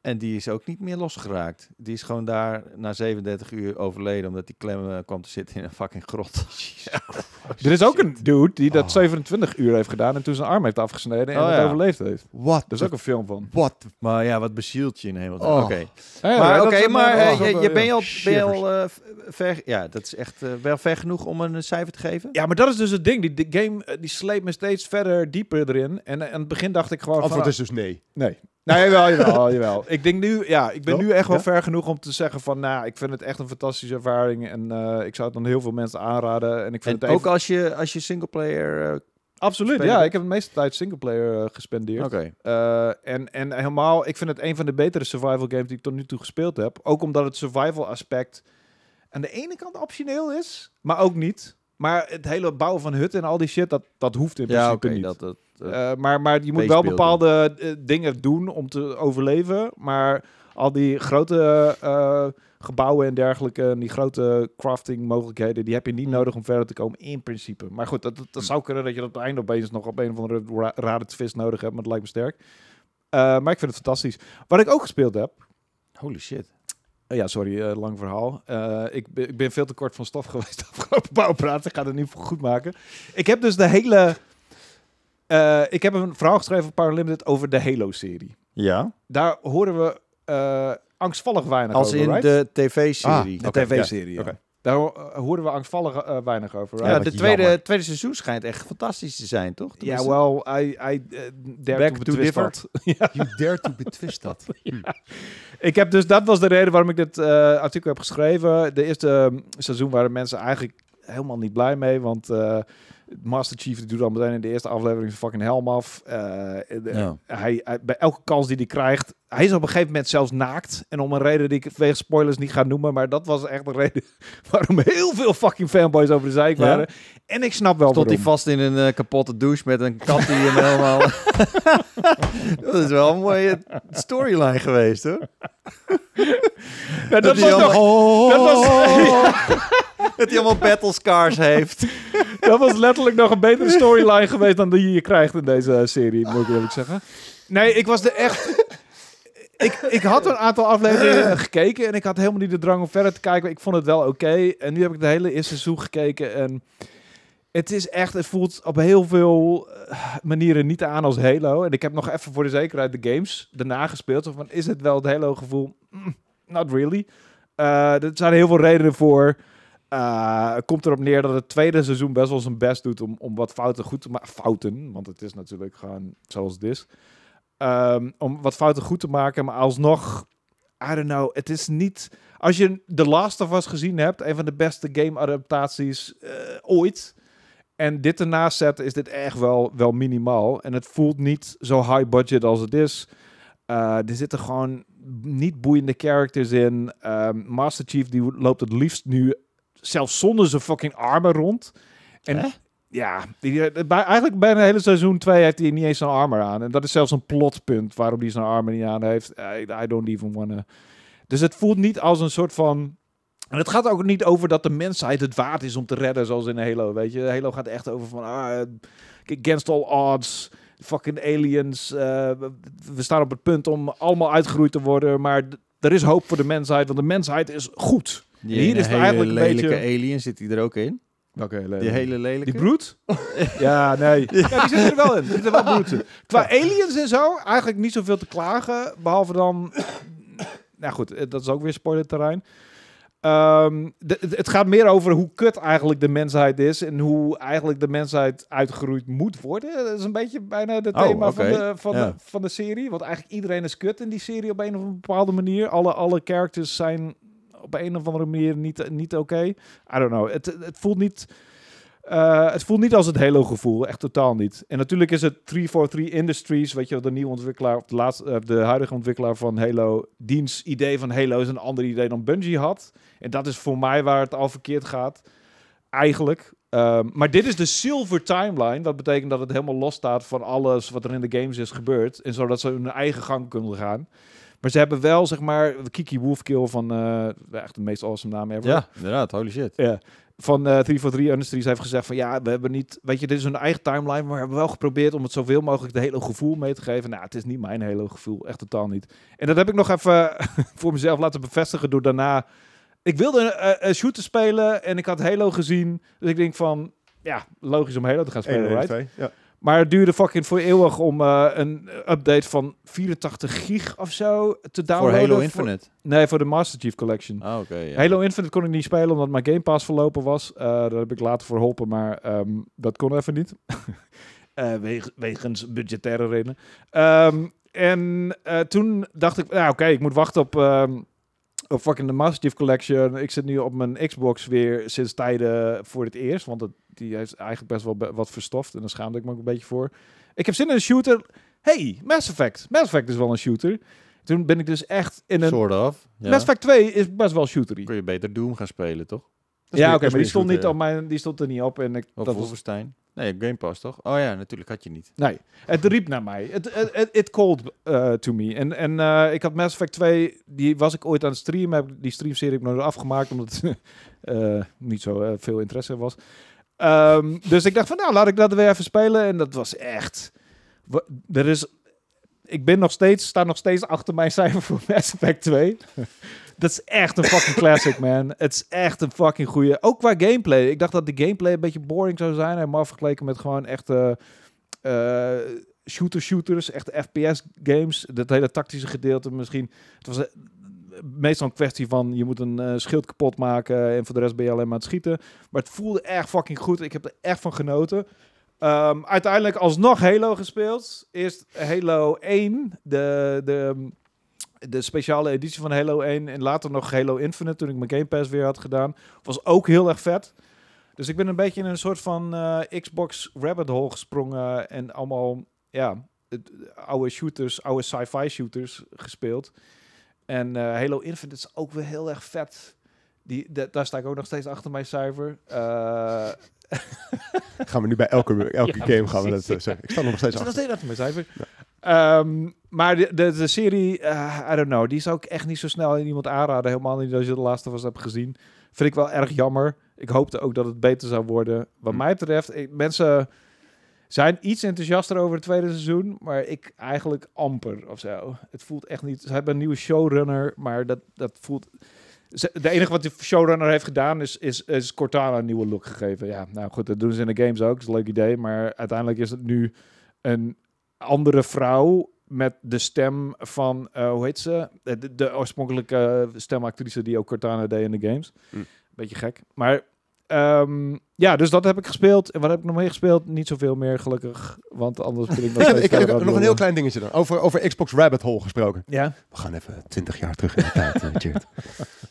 En die is ook niet meer losgeraakt. Die is gewoon daar na 37 uur overleden omdat die klem eh, kwam te zitten in een fucking grot. [LAUGHS] Er is ook een dude die dat 27 uur heeft gedaan en toen zijn arm heeft afgesneden en oh, het overleefd heeft. Wat? Er is ook een film van. Wat? Maar ja, wat bezielt je in hemel? Oh. Oké. maar oké, maar eh, eh, je, je bent al, ben je al ver. Ja, dat is echt wel ver genoeg om een cijfer te geven. Ja, maar dat is dus het ding. Die, game die sleept me steeds verder dieper erin. En aan het begin dacht ik gewoon. Het antwoord is dus nee. Nee. Nee, nou, wel, jawel, jawel. Ik denk nu, ja, ik ben nu echt wel ver genoeg om te zeggen van, nou, ik vind het echt een fantastische ervaring en eh, ik zou het dan heel veel mensen aanraden. En ik vind en ook als je als je singleplayer uh, eh, Absoluut, ja. Ik heb de meeste tijd singleplayer uh, eh, gespendeerd. en, en helemaal, ik vind het een van de betere survival games die ik tot nu toe gespeeld heb. Ook omdat het survival aspect aan de ene kant optioneel is, maar ook niet. Maar het hele bouwen van hutten en al die shit, dat, dat hoeft in principe ja, niet. Dat, dat, eh, maar, maar je moet wel bepaalde eh, dingen doen om te overleven. Maar al die grote eh, gebouwen en dergelijke, en die grote crafting mogelijkheden, die heb je niet mm. nodig om verder te komen in principe. Maar goed, dat, dat, mm. zou kunnen dat je op het einde opeens nog op een of andere ra rare twist nodig hebt, maar dat lijkt me sterk. maar ik vind het fantastisch. Wat ik ook gespeeld heb... Holy shit. Oh ja, sorry, eh, lang verhaal. Eh, ik, ik, ben veel te kort van stof [LAUGHS] geweest afgelopen bouwpraat. Ik ga het nu goed maken. Ik heb dus de hele... Eh, ik heb een verhaal geschreven op Power over de Halo-serie. Ja. Daar horen we angstvallig weinig Als in de tv-serie. Ah, de tv-serie, daar hoorden eh, we angstvallig eh, weinig over. Ja, de tweede, tweede seizoen schijnt echt fantastisch te zijn, toch? Ja, yeah, wel, I, I uh, eh, dare Back to betwist dat. [LAUGHS] you dare to betwist dat. [LAUGHS] Hmm. Ik heb dus, dat was de reden waarom ik dit artikel heb geschreven. De eerste ehm, seizoen waren mensen eigenlijk helemaal niet blij mee, want... Master Chief die doet al meteen in de eerste aflevering zijn fucking helm af. hij, bij elke kans die hij krijgt, hij is op een gegeven moment zelfs naakt. En om een reden die ik wegens spoilers niet ga noemen. Maar dat was echt de reden [LAUGHS] waarom heel veel fucking fanboys over de zijk waren. En ik snap wel Stond hij vast in een eh, kapotte douche met een kat die hem helemaal... [LAUGHS] dat is wel een mooie storyline geweest, hoor. [LAUGHS] Ja, dat, was nog... Oh, dat was... dat hij allemaal battlescars heeft. dat was letterlijk nog een betere storyline geweest dan die je krijgt in deze eh, serie, moet ik eerlijk zeggen. Nee, ik was er echt ik, ik had een aantal afleveringen [LAUGHS] gekeken en ik had helemaal niet de drang om verder te kijken. Ik vond het wel oké. En nu heb ik de hele eerste seizoen gekeken en het is echt, het voelt op heel veel eh, manieren niet aan als Halo. En ik heb nog even voor de zekerheid de games daarna gespeeld. van, is het wel het Halo gevoel? Mm, not really. Eh, er zijn heel veel redenen voor. Uh, komt erop neer dat het tweede seizoen best wel zijn best doet om, om wat fouten goed te maken. Fouten, want het is natuurlijk gewoon zoals het is. Ehm, om wat fouten goed te maken. Maar alsnog, I don't know, het is niet... Als je The Last of Us gezien hebt, een van de beste game-adaptaties eh, ooit... En dit ernaast zetten is dit echt wel, wel minimaal. En het voelt niet zo high budget als het is. Eh, er zitten gewoon niet boeiende characters in. Ehm, Master Chief die loopt het liefst nu zelfs zonder zijn fucking armen rond. En, ja, die, eh, eigenlijk bijna het hele seizoen 2 heeft hij niet eens zijn armor aan. En dat is zelfs een plotpunt waarom hij zijn armor niet aan heeft. Eh, I, I don't even wanna... Dus het voelt niet als een soort van... En het gaat ook niet over dat de mensheid het waard is om te redden, zoals in Halo, weet je. Halo gaat echt over van, ah, against all odds, fucking aliens. Eh, we staan op het punt om allemaal uitgeroeid te worden, maar er is hoop voor de mensheid, want de mensheid is goed. Die Hier is eigenlijk een lelijke beetje... alien, zit hij er ook in? hele Die hele lelijke? Die broed? [LAUGHS] ja, nee. Ja, die zitten er wel in. Die zitten wel broed Qua aliens en zo, eigenlijk niet zoveel te klagen. Behalve dan... Nou goed, eh, dat is ook weer spoilerterrein. terrein ehm, het gaat meer over hoe kut eigenlijk de mensheid is en hoe eigenlijk de mensheid uitgeroeid moet worden. Dat is een beetje bijna het oh, thema van, de, van, de, van de serie. Want eigenlijk iedereen is kut in die serie op een of andere bepaalde manier. Alle, alle characters zijn op een of andere manier niet, niet oké. I don't know. Het, het voelt niet... Eh, het voelt niet als het Halo-gevoel, echt totaal niet. En natuurlijk is het 343 Industries, weet je, de nieuwe ontwikkelaar, of de, laatste, eh, de huidige ontwikkelaar van Halo, diens idee van Halo is een ander idee dan Bungie had. En dat is voor mij waar het al verkeerd gaat, eigenlijk. Ehm, maar dit is de silver timeline. Dat betekent dat het helemaal los staat van alles wat er in de games is gebeurd. En zodat ze hun eigen gang kunnen gaan. Maar ze hebben wel, zeg maar, Kiki Wolfkill van, eh, echt de meest awesome naam ever. Ja, inderdaad, holy shit. Ja. van uh, eh, 343 Industries heeft gezegd van ja, we hebben niet, weet je, dit is hun eigen timeline, maar we hebben wel geprobeerd om het zoveel mogelijk de hele gevoel mee te geven. Nou, het is niet mijn hele gevoel, echt totaal niet. En dat heb ik nog even eh, [LAUGHS] voor mezelf laten bevestigen door daarna. Ik wilde een, shoot shooter spelen en ik had Halo gezien, dus ik denk van ja, logisch om Halo te gaan spelen, right? ja. Maar het duurde fucking voor eeuwig om eh, een update van 84 gig of zo te downloaden. Voor Halo Infinite? Nee, voor de Master Chief Collection. Ah, oké. okay, Halo Infinite kon ik niet spelen omdat mijn Game Pass verlopen was. Uh, daar heb ik later voor geholpen, maar ehm, dat kon even niet. uh, [LAUGHS] wegens budgettaire redenen. Ehm, en toen dacht ik, nou oké, ik moet wachten op... Ehm, of fucking de Master Collection. Ik zit nu op mijn Xbox weer sinds tijden voor het eerst. Want het, die heeft eigenlijk best wel wat verstoft. En daar schaamde ik me ook een beetje voor. Ik heb zin in een shooter. Hey, Mass Effect. Mass Effect is wel een shooter. Toen ben ik dus echt in een... Soort of. Ja. Mass Effect 2 is best wel shootery. Kun je beter Doom gaan spelen, toch? ja, oké, maar die stond, niet op mijn, die stond er niet op. En ik, of dat Wolfenstein. Nee, Game Pass toch? Oh ja, natuurlijk had je niet. Nee, het riep naar mij. Het called eh, to me. En, en eh, ik had Mass Effect 2, die was ik ooit aan het streamen. Heb die streamserie ik nog afgemaakt, omdat uh, [LAUGHS] niet zo veel interesse was. Ehm, dus ik dacht van, nou, laat ik dat weer even spelen. En dat was echt... Er is... Ik ben nog steeds, sta nog steeds achter mijn cijfer voor [LAUGHS] Mass Effect 2. Dat is echt een fucking classic, man. Het is echt een fucking goeie. Ook qua gameplay. Ik dacht dat de gameplay een beetje boring zou zijn. maar vergeleken met gewoon eh, echt... Uh, shooter-shooters, echt FPS-games. Dat hele tactische gedeelte misschien. Het was eh, meestal een kwestie van je moet een eh, schild kapot maken en voor de rest ben je alleen maar aan het schieten. Maar het voelde echt fucking goed. Ik heb er echt van genoten. Ehm, uiteindelijk alsnog Halo gespeeld. Eerst Halo 1, de, de de speciale editie van Halo 1 en later nog Halo Infinite, toen ik mijn Game Pass weer had gedaan, was ook heel erg vet. Dus ik ben een beetje in een soort van eh, Xbox rabbit hole gesprongen en allemaal ja, het, eh, oude shooters, oude sci-fi shooters gespeeld. En eh, Halo Infinite is ook weer heel erg vet. Die, de, daar sta ik ook nog steeds achter mijn cijfer. [LAUGHS] gaan we nu bij elke, elke game gaan we dat zeggen. Ik sta nog steeds achter. mijn cijfer. Ehm, maar de, de, serie, eh, I don't know, die zou ik echt niet zo snel in iemand aanraden. Helemaal niet als je de laatste was hebt gezien. Vind ik wel erg jammer. Ik hoopte ook dat het beter zou worden. Wat hm. mij betreft, mensen zijn iets enthousiaster over het tweede seizoen, maar ik eigenlijk amper of zo. Het voelt echt niet. Ze hebben een nieuwe showrunner, maar dat, dat voelt. De enige wat de showrunner heeft gedaan is, is, is Cortana een nieuwe look gegeven. Ja, nou goed, dat doen ze in de games ook. Dat is een leuk idee. Maar uiteindelijk is het nu een andere vrouw met de stem van, eh, hoe heet ze? Eh, de, oorspronkelijke stemactrice die ook Cortana deed in de games. Hm. Beetje gek. Maar ehm, ja, dus dat heb ik gespeeld. En wat heb ik nog meer gespeeld? Niet zoveel meer, gelukkig. Want anders ben ik [LAUGHS] nog steeds... ik heb nog een heel klein dingetje dan. Over, over Xbox Rabbit Hole gesproken. Ja? We gaan even 20 jaar terug in de tijd, eh,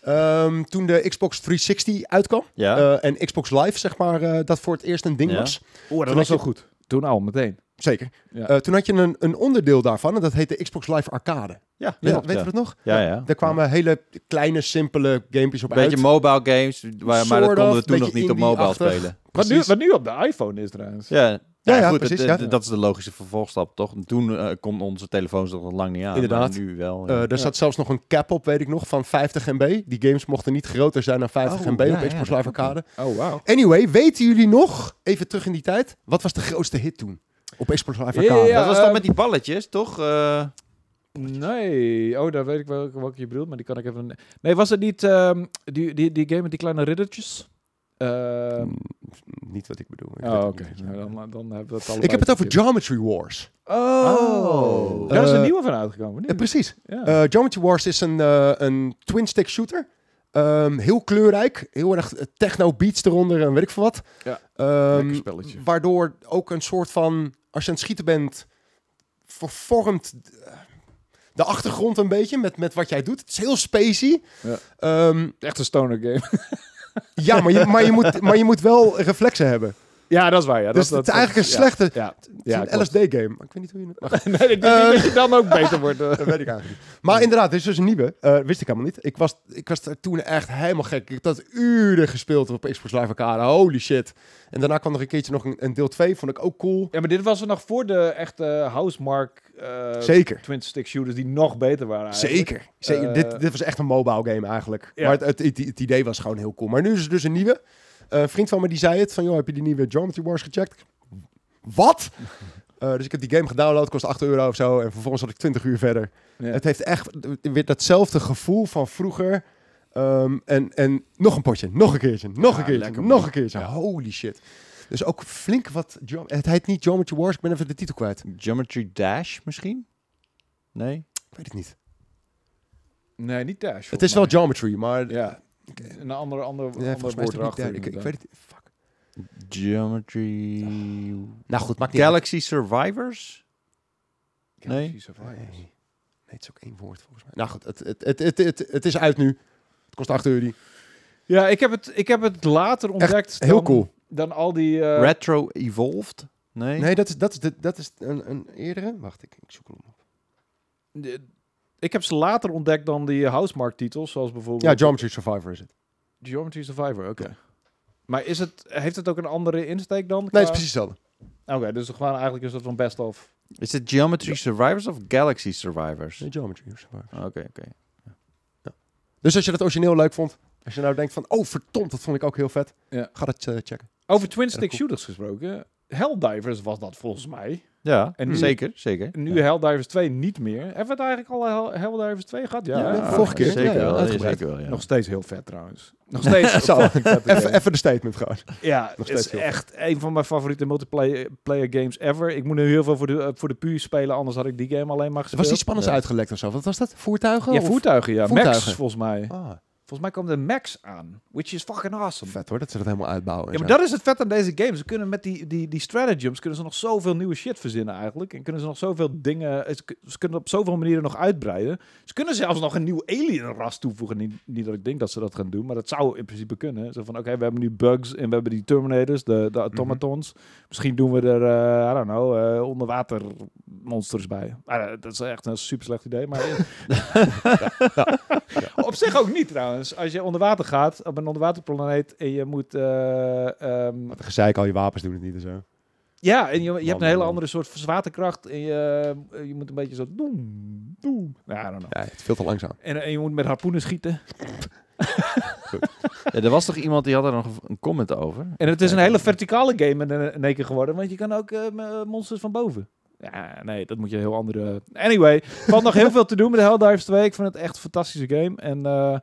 [LAUGHS] ehm, toen de Xbox 360 uitkwam. Ja. en Xbox Live, zeg maar, dat voor het eerst een ding ja. was. Oeh, dat was zo goed. Toen al, meteen. Zeker. Eh, toen had je een, een onderdeel daarvan en dat heette Xbox Live Arcade. Ja, weet, ja. dat nog? Ja, ja. Daar kwamen hele kleine, simpele gamepjes op Beetje uit. mobile games, waar, maar dat konden we toen nog niet op mobile spelen. Wat nu, wat nu op de iPhone is trouwens. Ja, ja, ja, goed, precies, Dat is de logische vervolgstap, toch? Toen uh, eh, kon onze telefoons nog lang niet aan. Inderdaad. nu wel. Eh, er zat zelfs nog een cap op, weet ik nog, van 50 MB. Die games mochten niet groter zijn dan 50 MB op Xbox Live Arcade. Oh, wow. Anyway, weten jullie nog, even terug in die tijd, wat was de grootste hit toen? Op Explorer Ja, ja, dat was dan ehm, met die balletjes, toch? Eh, nee, oh, daar weet ik wel welke je bedoelt, maar die kan ik even... Nee, was het niet ehm, die, die, die game met die kleine riddertjes? Ehm, mm, niet wat ik bedoel. Ah, oké. Nou, dan, dan hebben we het Ik heb het over Geometry Wars. Oh! Daar is een eh, nieuwe van uitgekomen. Eh, precies. Geometry Wars is een, een twin-stick shooter. heel kleurrijk, heel erg techno beats eronder en weet ik veel wat. Ja, um, spelletje. Waardoor ook een soort van als je aan het schieten bent, vervormt eh, de achtergrond een beetje met, met wat jij doet. Het is heel spacey. Ja. Ehm, Echt een stoner game. ja, maar je, maar, je moet, maar je moet wel reflexen hebben. Ja, dat is waar. Ja. Dat, dus dat, het is eigenlijk een slechte... Ja, LSD-game. Ik weet niet hoe je het... [LAUGHS] nee, ik denk dat je dan ook beter wordt. [LAUGHS] dat weet ik eigenlijk niet. Maar inderdaad, dit is dus een nieuwe. Eh, wist ik helemaal niet. Ik was, ik was toen echt helemaal gek. Ik heb dat uren gespeeld op Xbox Live Arcade. Holy shit. En daarna kwam nog een keertje nog een, een deel 2. Vond ik ook cool. Ja, maar dit was er nog voor de echte Housemark... Eh, Zeker. Twin stick shooters die nog beter waren Zeker. Zeker. Eh, dit, dit was echt een mobile game eigenlijk. Maar het, het, het, het idee was gewoon heel cool. Maar nu is het dus een nieuwe... Uh, vriend van me die zei het, van joh, heb je die nieuwe Geometry Wars gecheckt? Wat? Eh, dus ik heb die game gedownload, kost 8 euro of zo. En vervolgens had ik 20 uur verder. Het heeft echt weer datzelfde gevoel van vroeger. Ehm, en, en nog een potje, nog een keertje, nog een keertje, nog een keer. Ja. Holy shit. Dus ook flink wat... Het heet niet Geometry Wars, ik ben even de titel kwijt. Geometry Dash misschien? Nee? Ik weet het niet. Nee, niet Dash. Het is wel Geometry, maar... Ja. Een andere, andere, andere woord erachter. Ik, ik, weet het Fuck. Geometry... Nou goed, maakt Galaxy Survivors? Galaxy Survivors. Nee. Nee, het is ook één woord volgens mij. Nou goed, het, het, het, het, het, het is uit nu. Het kost 8 euro. Ja, ik heb het, ik heb het later ontdekt. heel dan, cool. Dan al die... Eh, Retro Evolved? Nee? Nee, dat is, dat is, dat is een, een eerdere. Wacht, ik, ik zoek hem op. De, ik heb ze later ontdekt dan die eh, housemark-titels, zoals bijvoorbeeld... Ja, Geometry Survivor is het. Geometry Survivor, oké. Maar is het, heeft het ook een andere insteek dan? Nee, het is precies hetzelfde. Oké, dus gewoon eigenlijk een soort van best of... Is het Geometry Survivors of Galaxy Survivors? Nee, Geometry Survivors. Oké, oké. Ja. Dus als je dat origineel leuk vond, als je nou denkt van... Oh, verdomd, dat vond ik ook heel vet. Ga dat eh, checken. Over twin-stick shooters gesproken... Helldivers was dat volgens mij. Ja, en nu, zeker, zeker. Nu ja. Helldivers 2 niet meer. Hebben we het eigenlijk al eh, Hell, Helldivers 2 gehad? Ja, vorige keer. Zeker wel, wel, Nog steeds heel vet trouwens. Nog [LAUGHS] steeds. [LAUGHS] even, even de statement gewoon. Ja, is echt een van mijn favoriete multiplayer games ever. Ik moet nu heel veel voor de, eh, voor de puur spelen, anders had ik die game alleen maar gespeeld. Was die spannends uitgelekt of zo? Wat was dat? Voertuigen? Ja, voertuigen, ja. Voertuigen. Max, volgens mij. Ah. Volgens mij komt de Max aan, which is fucking awesome. Vet hoor, dat ze dat helemaal uitbouwen. Ja, maar dat is het vet aan deze game. Ze kunnen met die, die, die stratagems kunnen ze nog zoveel nieuwe shit verzinnen eigenlijk. En kunnen ze nog zoveel dingen, eh, ze kunnen op zoveel manieren nog uitbreiden. Ze kunnen zelfs nog een nieuw alienras toevoegen. Niet, niet dat ik denk dat ze dat gaan doen, maar dat zou in principe kunnen. Zo van, oké, we hebben nu bugs en we hebben die Terminators, de, de mhm. automatons. Misschien doen we er, uh, I don't know, eh, onderwater monsters bij. Ah, dat is echt een super slecht idee, maar... [LAUGHS] [LAUGHS] Op zich ook niet trouwens. Dus als je onder water gaat, op een onderwaterplaneet, en je moet... Eh, ehm, Wat gezeik, al je wapens doen het niet en zo. Ja, en je, je hebt een hele andere soort zwaartekracht. En je, eh, je moet een beetje zo... Doem, nou, ja, het veel te langzaam. En, je moet met harpoenen schieten. ja, er was toch iemand die had er nog een comment over? En het is een hele verticale game in, een eh, één keer geworden. Want je kan ook monsters van boven. Ja, nee, dat moet je heel andere... Anyway, valt nog heel [LAUGHS] veel te doen met Helldivers 2. Ik vind het echt een fantastische game. En... Uh,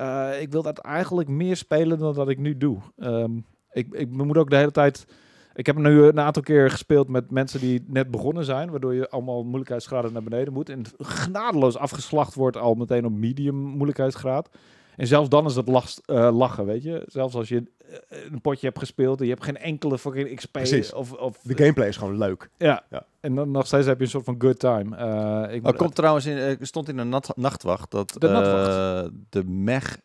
eh, ik wil dat eigenlijk meer spelen dan dat ik nu doe. Ehm, ik, ik moet ook de hele tijd. Ik heb nu een aantal keer gespeeld met mensen die net begonnen zijn, waardoor je allemaal moeilijkheidsgraden naar beneden moet. En genadeloos afgeslacht wordt al meteen op medium moeilijkheidsgraad. En zelfs dan is dat last, eh, lachen, weet je. Zelfs als je eh, een potje hebt gespeeld en je hebt geen enkele fucking XP. Precies. Of, of, de gameplay is gewoon leuk. Ja. ja. En dan nog steeds heb je een soort van good time. Uh, ik oh, komt trouwens in, er stond in een nachtwacht dat de, nachtwacht. de Mech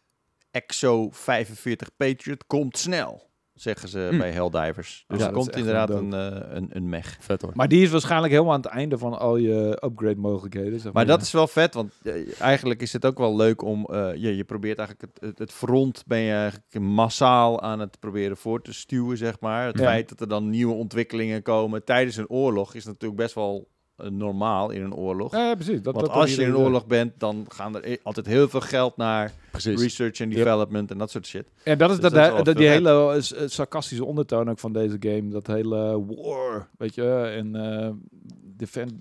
Exo 45 Patriot komt snel zeggen ze hm. bij Helldivers. Dus er komt inderdaad een, een, eh, een, een mech. Vet hoor. Maar die is waarschijnlijk helemaal aan het einde van al je upgrade mogelijkheden. Zeg maar, maar dat is wel vet, want eh, eigenlijk is het ook wel leuk om... Eh, je, je probeert eigenlijk het, het, front ben je eigenlijk massaal aan het proberen voor te stuwen, zeg maar. Het feit dat er dan nieuwe ontwikkelingen komen tijdens een oorlog is natuurlijk best wel eh, normaal in een oorlog. Ja, precies. Dat, Want dat als je in een oorlog bent, dan gaan er e- altijd heel veel geld naar research en development en dat soort shit. En dat is, dus dat, die hele eh, eh, sarcastische ondertoon ook van deze game. Dat hele war, weet je, en defend,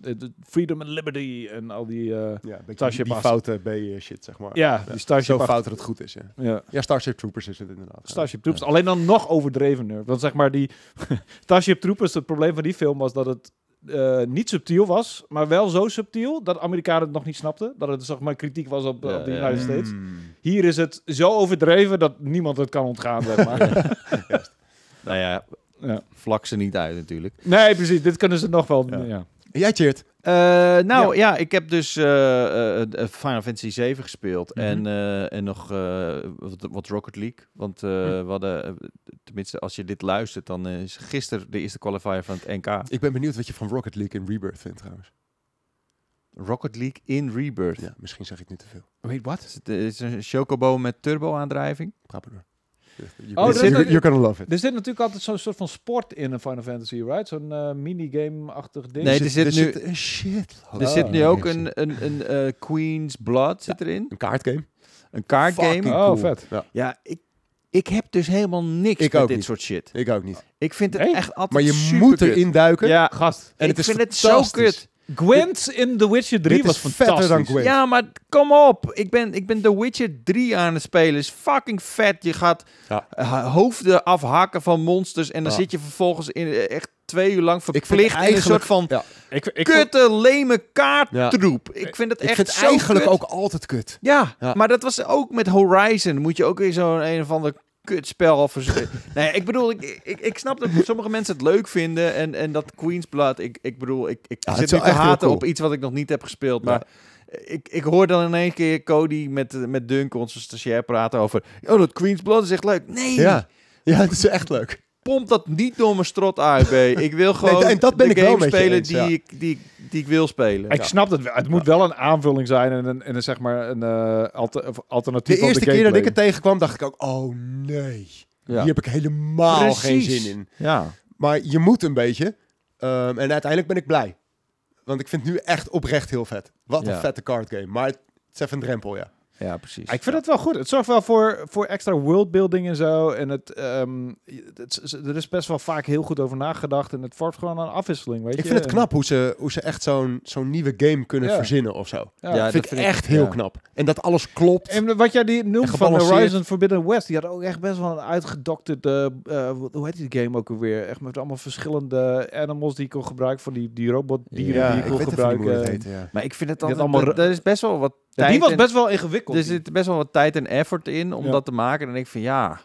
freedom and liberty en al die... Uh, ja, Starship die, die foute shit zeg maar. Ja, die Starship... Zo fout dat het goed is, ja. Ja, Starship Troopers is het inderdaad. Starship Troopers, alleen dan nog overdrevener. Want zeg maar, die [LAUGHS] Starship Troopers, het probleem van die film was dat het eh, niet subtiel was, maar wel zo subtiel dat Amerikanen het nog niet snapten. Dat het zeg maar kritiek was op, de United States. Hmm. Hier is het zo overdreven dat niemand het kan ontgaan. Zeg maar. [LAUGHS] nou ja, ja. vlak ze niet uit natuurlijk. Nee, precies. Dit kunnen ze nog wel. Ja jij cheert. Eh, nou ja. ik heb dus uh, Final Fantasy 7 gespeeld. Mhm. en, en nog wat, wat, Rocket League. Want mm. we hadden, tenminste, als je dit luistert, dan is gisteren de eerste qualifier van het NK. Ik ben benieuwd wat je van Rocket League in Rebirth vindt trouwens. Rocket League in Rebirth. Ja, misschien zeg ik niet te veel. Weet wat? Is het is een chocobo met turbo-aandrijving? Praat [LAUGHS] oh, you're, gonna love it. Er zit natuurlijk altijd zo'n soort van sport in een Final Fantasy, right? Zo'n uh, minigame-achtig ding. Nee, er zit, nu... Een shit. er zit nu ook oh, een, een, een uh, Queen's Blood zit erin. Een kaartgame. Een kaartgame. Oh, vet. Ja, ik, ik heb dus helemaal niks ik dit soort shit. Ik ook niet. Ik vind het echt altijd Maar je moet erin duiken. Ja. Gast. ik vind het zo kut. Gwent in The Witcher 3 was fantastisch. Dan Gwent. Ja, maar kom op. Ik ben, ik ben The Witcher 3 aan het spelen. Is fucking vet. Je gaat eh, hoofden afhakken van monsters. En dan zit je vervolgens in eh, echt twee uur lang verplicht in een soort van ik, ik, kutte, leme kaarttroep. Ik vind het ik echt vind is eigenlijk ook altijd kut. Ja, maar dat was ook met Horizon. Moet je ook weer zo'n een of ander kutspel. nee, ik bedoel, ik, ik, ik snap dat sommige mensen het leuk vinden. En, en dat Queen's Blood, ik, ik bedoel, ik, ik zit nu te haten op iets wat ik nog niet heb gespeeld. Maar ik, ik hoor dan in één keer Cody met, met Dunk, onze stagiair, praten over... Oh, dat Queen's Blood is echt leuk. Nee! Ja, ja het is echt leuk pomp dat niet door mijn strot AIB. Ik wil gewoon en dat ben de ik game spelen die, ik, die, die ik wil spelen. Ik snap het Het moet wel een aanvulling zijn en een, en een zeg maar een uh, alternatief. De eerste de keer dat ik het tegenkwam, dacht ik ook: oh nee, hier heb ik helemaal geen zin in. Ja. Maar je moet een beetje. Ehm, en uiteindelijk ben ik blij. Want ik vind het nu echt oprecht heel vet. Wat een vette card game. Maar het is even een drempel, ja. Ja, precies. Ik vind dat wel goed. Het zorgt wel voor, voor extra worldbuilding en zo. En het, ehm, het, er is best wel vaak heel goed over nagedacht. En het vormt gewoon een afwisseling. Weet ik vind het knap hoe ze, hoe ze echt zo'n zo'n nieuwe game kunnen verzinnen of zo. Ja, dat vind ik echt heel knap. En dat alles klopt. En wat jij die noemt van Horizon Forbidden West, die had ook echt best wel een uitgedokterde. Eh, hoe heet die game ook alweer? Echt met allemaal verschillende animals die ik kon gebruiken. Van die, die robotdieren die ik kon gebruiken. maar ik vind het dan. dat is best wel wat die was best wel ingewikkeld. Er zit best wel wat tijd en effort in om dat te maken. En ik van ja,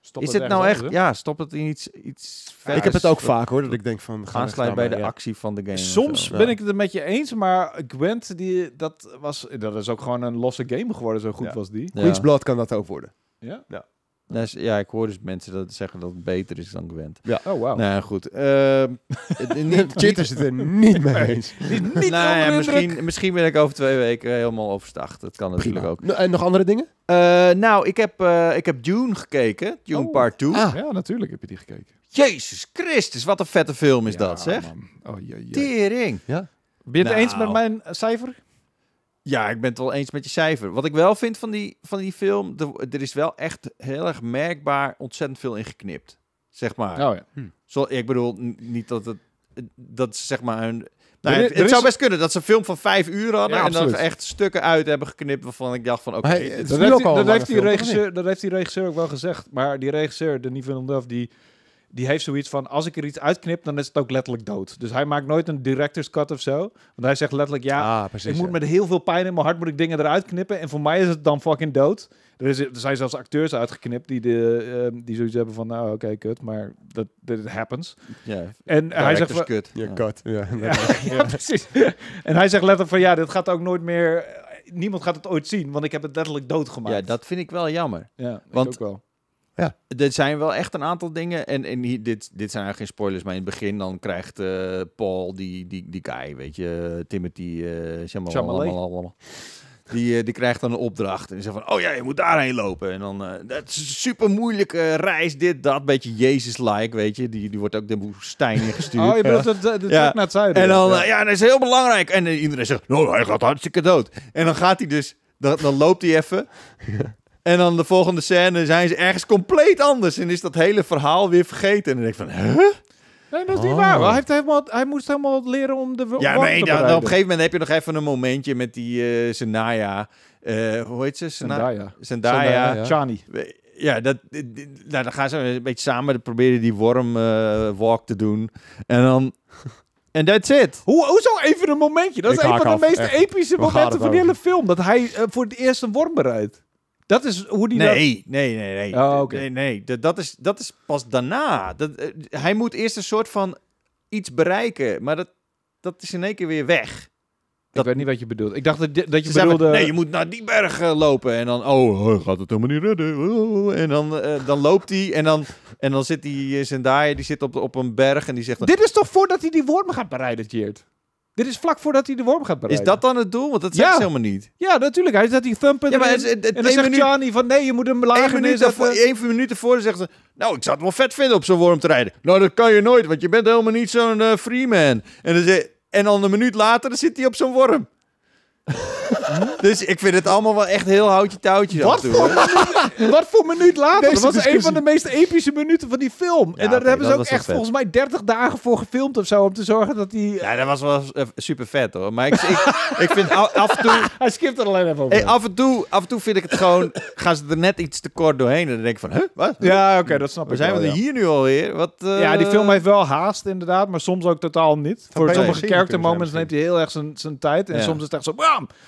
Stop is het, nou echt? ja, stop het in iets, iets ja, Ik heb het ook vaak hoor, dat ik denk van... Aansluit bij de actie van de game. Soms ben ik het met je eens, maar Gwent, die, dat, was, dat is ook gewoon een losse game geworden, zo goed was die. Queen's Blood kan dat ook worden. Ja? Ja ja, ik hoor dus mensen dat zeggen dat het beter is dan gewend. Ja, oh wow. Nou goed. Chit ehm, [LAUGHS] het er niet mee eens. [LAUGHS] niet, nou misschien, misschien ben ik over twee weken helemaal overstacht. Dat kan natuurlijk ook. En nog andere dingen? Eh, nou, ik heb, uh, ik heb Dune gekeken. Dune oh. Part 2. Ah. Ja, natuurlijk heb je die gekeken. Jezus Christus, wat een vette film is dat, zeg. Oh, Tering. Ja? Ben je het nou. eens met mijn cijfer? Ja, ik ben het wel eens met je cijfer. Wat ik wel vind van die, van die film, er is wel echt heel erg merkbaar ontzettend veel in geknipt. Zeg maar. Oh ja. Hm. Zo, ik bedoel, niet dat het... Dat zeg maar een... Nou, het, zou best kunnen dat ze een film van vijf uur hadden... en dan echt stukken uit hebben geknipt waarvan ik dacht van... Oké, okay, dat, die regisseur, dat, heeft die regisseur ook wel gezegd. Maar die regisseur, Denis Villeneuve, die die heeft zoiets van: als ik er iets uitknip, dan is het ook letterlijk dood. Dus hij maakt nooit een director's cut of zo. Want hij zegt letterlijk: ja, ah, precies, ik moet met heel veel pijn in mijn hart moet ik dingen eruit knippen. En voor mij is het dan fucking dood. Er, is, er zijn zelfs acteurs uitgeknipt die, de, eh, die zoiets hebben van: nou, oké, kut, maar dat that happens. En hij zegt: kut. Ja, cut. [LAUGHS] [LAUGHS] Ja, precies. en hij zegt letterlijk: van ja, dit gaat ook nooit meer niemand gaat het ooit zien, want ik heb het letterlijk doodgemaakt. Ja, dat vind ik wel jammer. Ja, want ik ook wel. Ja. Er zijn wel echt een aantal dingen. En, en hier, dit, dit zijn eigenlijk geen spoilers, maar in het begin dan krijgt eh, Paul die, die, die guy, weet je, Timothy, uh, eh, allemaal. die, eh, die krijgt dan een opdracht en zegt van, oh ja, je moet daarheen lopen. En dan, dat is een super moeilijke reis, dit, dat, beetje Jezus-like, weet je. Die, die wordt ook de woestijn ingestuurd. oh, je bedoelt ja. naar het zuiden. En dan, ja, dat is heel belangrijk. En iedereen zegt, nou, hij gaat hartstikke dood. En dan gaat hij dus, dan, dan loopt hij even. En dan de volgende scène zijn ze ergens compleet anders. En is dat hele verhaal weer vergeten. En dan denk ik van, huh? Nee, dat is niet waar. Oh. Hij, heeft helemaal, hij moest helemaal leren om de Ja, nee, dan, op een gegeven moment heb je nog even een momentje met die uh, hoe heet ze? Zendaya. Zendaya. Chani. Ja, dat, nou, dan gaan ze een beetje samen proberen die worm eh, walk te doen. En dan... En that's it. Hoe, hoezo even een momentje? Dat is een van de meest epische momenten van de hele film. Dat hij voor het eerst een worm bereidt. Dat is hoe die. Nee, dat... nee, nee, nee. Oh, nee, Dat, is, dat is pas daarna. Dat, eh, hij moet eerst een soort van iets bereiken, maar dat, dat is in één keer weer weg. Ik weet niet wat je bedoelt. Ik dacht dat, dat je Ze bedoelde... nee, je moet naar die berg lopen. En dan, oh, oh, gaat het helemaal niet redden. Oh, en dan, eh, dan loopt hij. En dan, en dan zit eh, die Zendaya, die zit op, op een berg en die zegt... Dit is toch voordat hij die wormen gaat bereiden, Jeert? Dit is vlak voordat hij de worm gaat bereiden. Is dat dan het doel? Want dat zegt ze helemaal niet. Ja, natuurlijk. Hij zet die thumper ja, maar en dan zegt minuut, van nee, je moet hem lager Eén minuut minuut ervoor zegt ze... Nou, ik zou het wel vet vinden op zo'n worm te rijden. Nou, dat kan je nooit, want je bent helemaal niet zo'n eh, free man. En dan, en dan een minuut later dan zit hij op zo'n worm. [LAUGHS] dus ik vind het allemaal wel echt heel houtje touwtje. Wat, voor minuut, wat voor minuut later? dat was een van de meest epische minuten van die film. en daar hebben ze ook echt volgens mij 30 dagen voor gefilmd of zo. Om te zorgen dat die. Ja, dat was wel eh, super vet hoor. Maar ik, ik, [LAUGHS] vind af en toe. [LAUGHS] Hij skipt er alleen even over. Af en toe, af en toe vind ik het gewoon. gaan ze er net iets te kort doorheen. En dan denk ik van, huh? Wat? Ja, oké, dat snap ik. Zijn wel, we zijn we hier nu alweer? Wat, Ja, die eh, film heeft wel haast inderdaad. Maar soms ook totaal niet. voor sommige character moments neemt hij heel erg zijn tijd. En soms is het echt zo.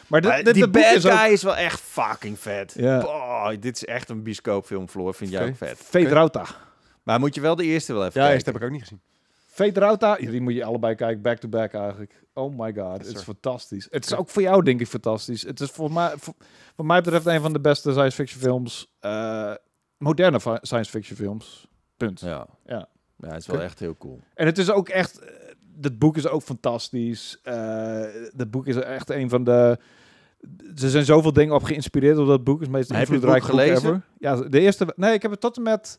Maar, de, de, die de is guy is wel echt fucking vet. Ja. dit is echt een bioscoopfilm, Floor. Vind jij ook vet? Federauta. Maar moet je wel de eerste wel even Ja, eerst heb ik ook niet gezien. Federauta, die moet je allebei kijken, back-to-back eigenlijk. Oh my god, het is fantastisch. Het is ook voor jou, denk ik, fantastisch. Het is voor mij, voor, voor mij betreft een van de beste science fiction films. Eh, moderne science fiction films. Punt. Ja. ja. Ja, het is wel echt heel cool. En het is ook echt eh, dat boek is ook fantastisch. Uh, dat boek is echt een van de... Ze zijn zoveel dingen op geïnspireerd door dat boek. Is meest heb je het boek gelezen? ja, de eerste... Nee, ik heb het tot en met...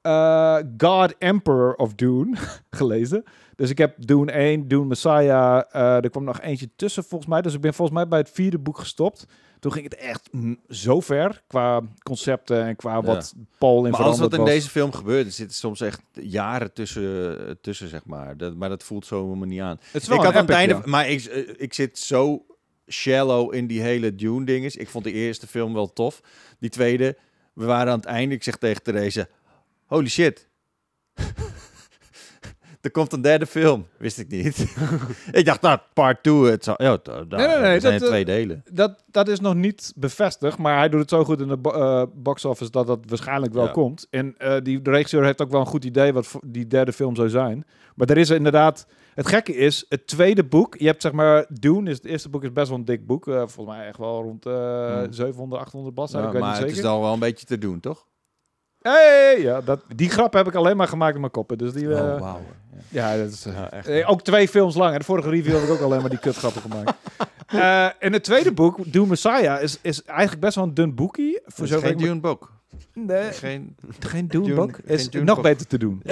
Eh, God Emperor of Dune [LAUGHS] gelezen. Dus ik heb Dune 1, Dune Messiah. Uh, er kwam nog eentje tussen volgens mij. Dus ik ben volgens mij bij het vierde boek gestopt. Toen ging het echt zo ver qua concepten en qua wat Paul in Maar alles wat in deze film gebeurt, er zitten soms echt jaren tussen, eh, tussen zeg maar. Dat, maar dat voelt zo helemaal niet aan. Het ik had einde, maar ik, eh, ik zit zo shallow in die hele Dune dinges. Ik vond de eerste film wel tof. Die tweede, we waren aan het einde. Ik zeg tegen Therese, holy shit, er komt een derde film. Wist ik niet. [LAUGHS] ik dacht, dat nou, part 2. Het zal, ja, daar, nee, nee, zijn twee eh, delen. Dat, dat is nog niet bevestigd, maar hij doet het zo goed in de eh, box office dat dat waarschijnlijk wel komt. En eh, die, de regisseur heeft ook wel een goed idee wat die derde film zou zijn. Maar er is inderdaad... Het gekke is, het tweede boek, je hebt zeg maar, Dune is het eerste boek is best wel een dik boek. volgens mij echt wel rond 700, 800 hmm. bladzijden. maar niet zeker. het is dan wel een beetje te doen, toch? Hey, ja, dat, die grap heb ik alleen maar gemaakt met mijn koppen. Dus die, oh, eh, Ja, dat is, eh, echt. Eh, ook twee films lang. En de vorige review heb ik ook alleen maar die kutgrappen gemaakt. [LAUGHS] en het tweede boek, Doom Messiah, is, is eigenlijk best wel een dun boekie. Voor geen dun boek. Nee, geen, geen Dune, Dune Is nog beter te doen.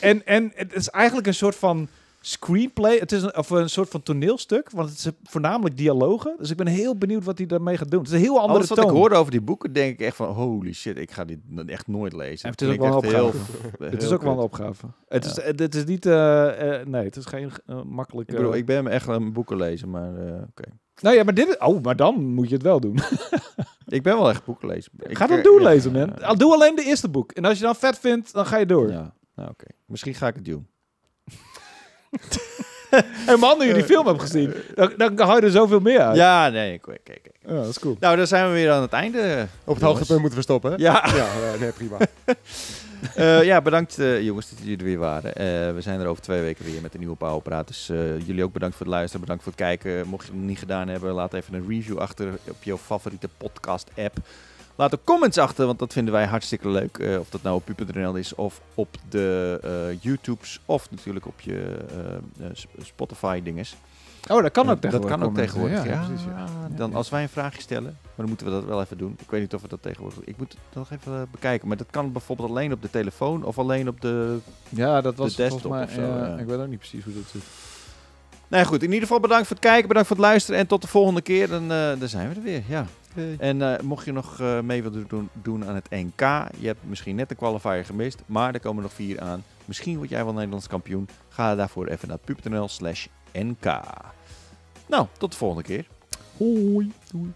en, en het is eigenlijk een soort van screenplay. Het is een, of een soort van toneelstuk, want het is voornamelijk dialogen. Dus ik ben heel benieuwd wat hij daarmee gaat doen. Het is een heel andere Alles wat ik hoorde over die boeken, denk ik echt van holy shit, ik ga dit echt nooit lezen. [LAUGHS] Het is, heel het is ook wel een opgave. het is ook wel een opgave. Het, is, is niet, eh, eh, nee, het is geen eh, makkelijke... Ik bedoel, ik ben echt een boeken lezen, maar oké. Nou ja, maar dit is... Oh, maar dan moet je het wel doen. [LAUGHS] ik ben wel echt boeken lezen. Ik ga dat doen lezen, man. Al Doe alleen de eerste boek. En als je dan vet vindt, dan ga je door. Ja, nou oké. Misschien ga ik het doen. [LAUGHS] en man, nu je die film hebben gezien, dan, dan hou je er zoveel meer uit. Ja, nee, kijk, kijk. kijk. Ja, dat is cool. Nou, dan zijn we weer aan het einde. Op het hoogtepunt moeten we stoppen, Ja. ja nee, prima. [LAUGHS] Eh, ja, bedankt eh, jongens dat jullie er weer waren. Eh, we zijn er over twee weken weer met een nieuwe Powerpraat. Dus jullie ook bedankt voor het luisteren, bedankt voor het kijken. Mocht je het niet gedaan hebben, laat even een review achter op je favoriete podcast-app. Laat de comments achter, want dat vinden wij hartstikke leuk. Eh, of dat nou op pu.nl is of op de eh, YouTubes of natuurlijk op je eh, Spotify dinges. Oh, dat kan ook tegenwoordig. Dat kan ook tegenwoordig, ja. precies, ah, Dan als wij een vraagje stellen, maar dan moeten we dat wel even doen. Ik weet niet of we dat tegenwoordig... Ik moet het nog even bekijken. Maar dat kan bijvoorbeeld alleen op de telefoon of alleen op de Ja, dat was de desktop mij... Of zo. ik weet ook niet precies hoe dat zit. Nou goed, in ieder geval bedankt voor het kijken, bedankt voor het luisteren. En tot de volgende keer. En eh, daar zijn we er weer. Ja. En eh, mocht je nog eh, mee willen doen, doen, aan het NK, je hebt misschien net de qualifier gemist, maar er komen nog vier aan. Misschien word jij wel Nederlands kampioen. Ga daarvoor even naar pub.nl/slash NK. Nou, tot de volgende keer. Hoi. Doei.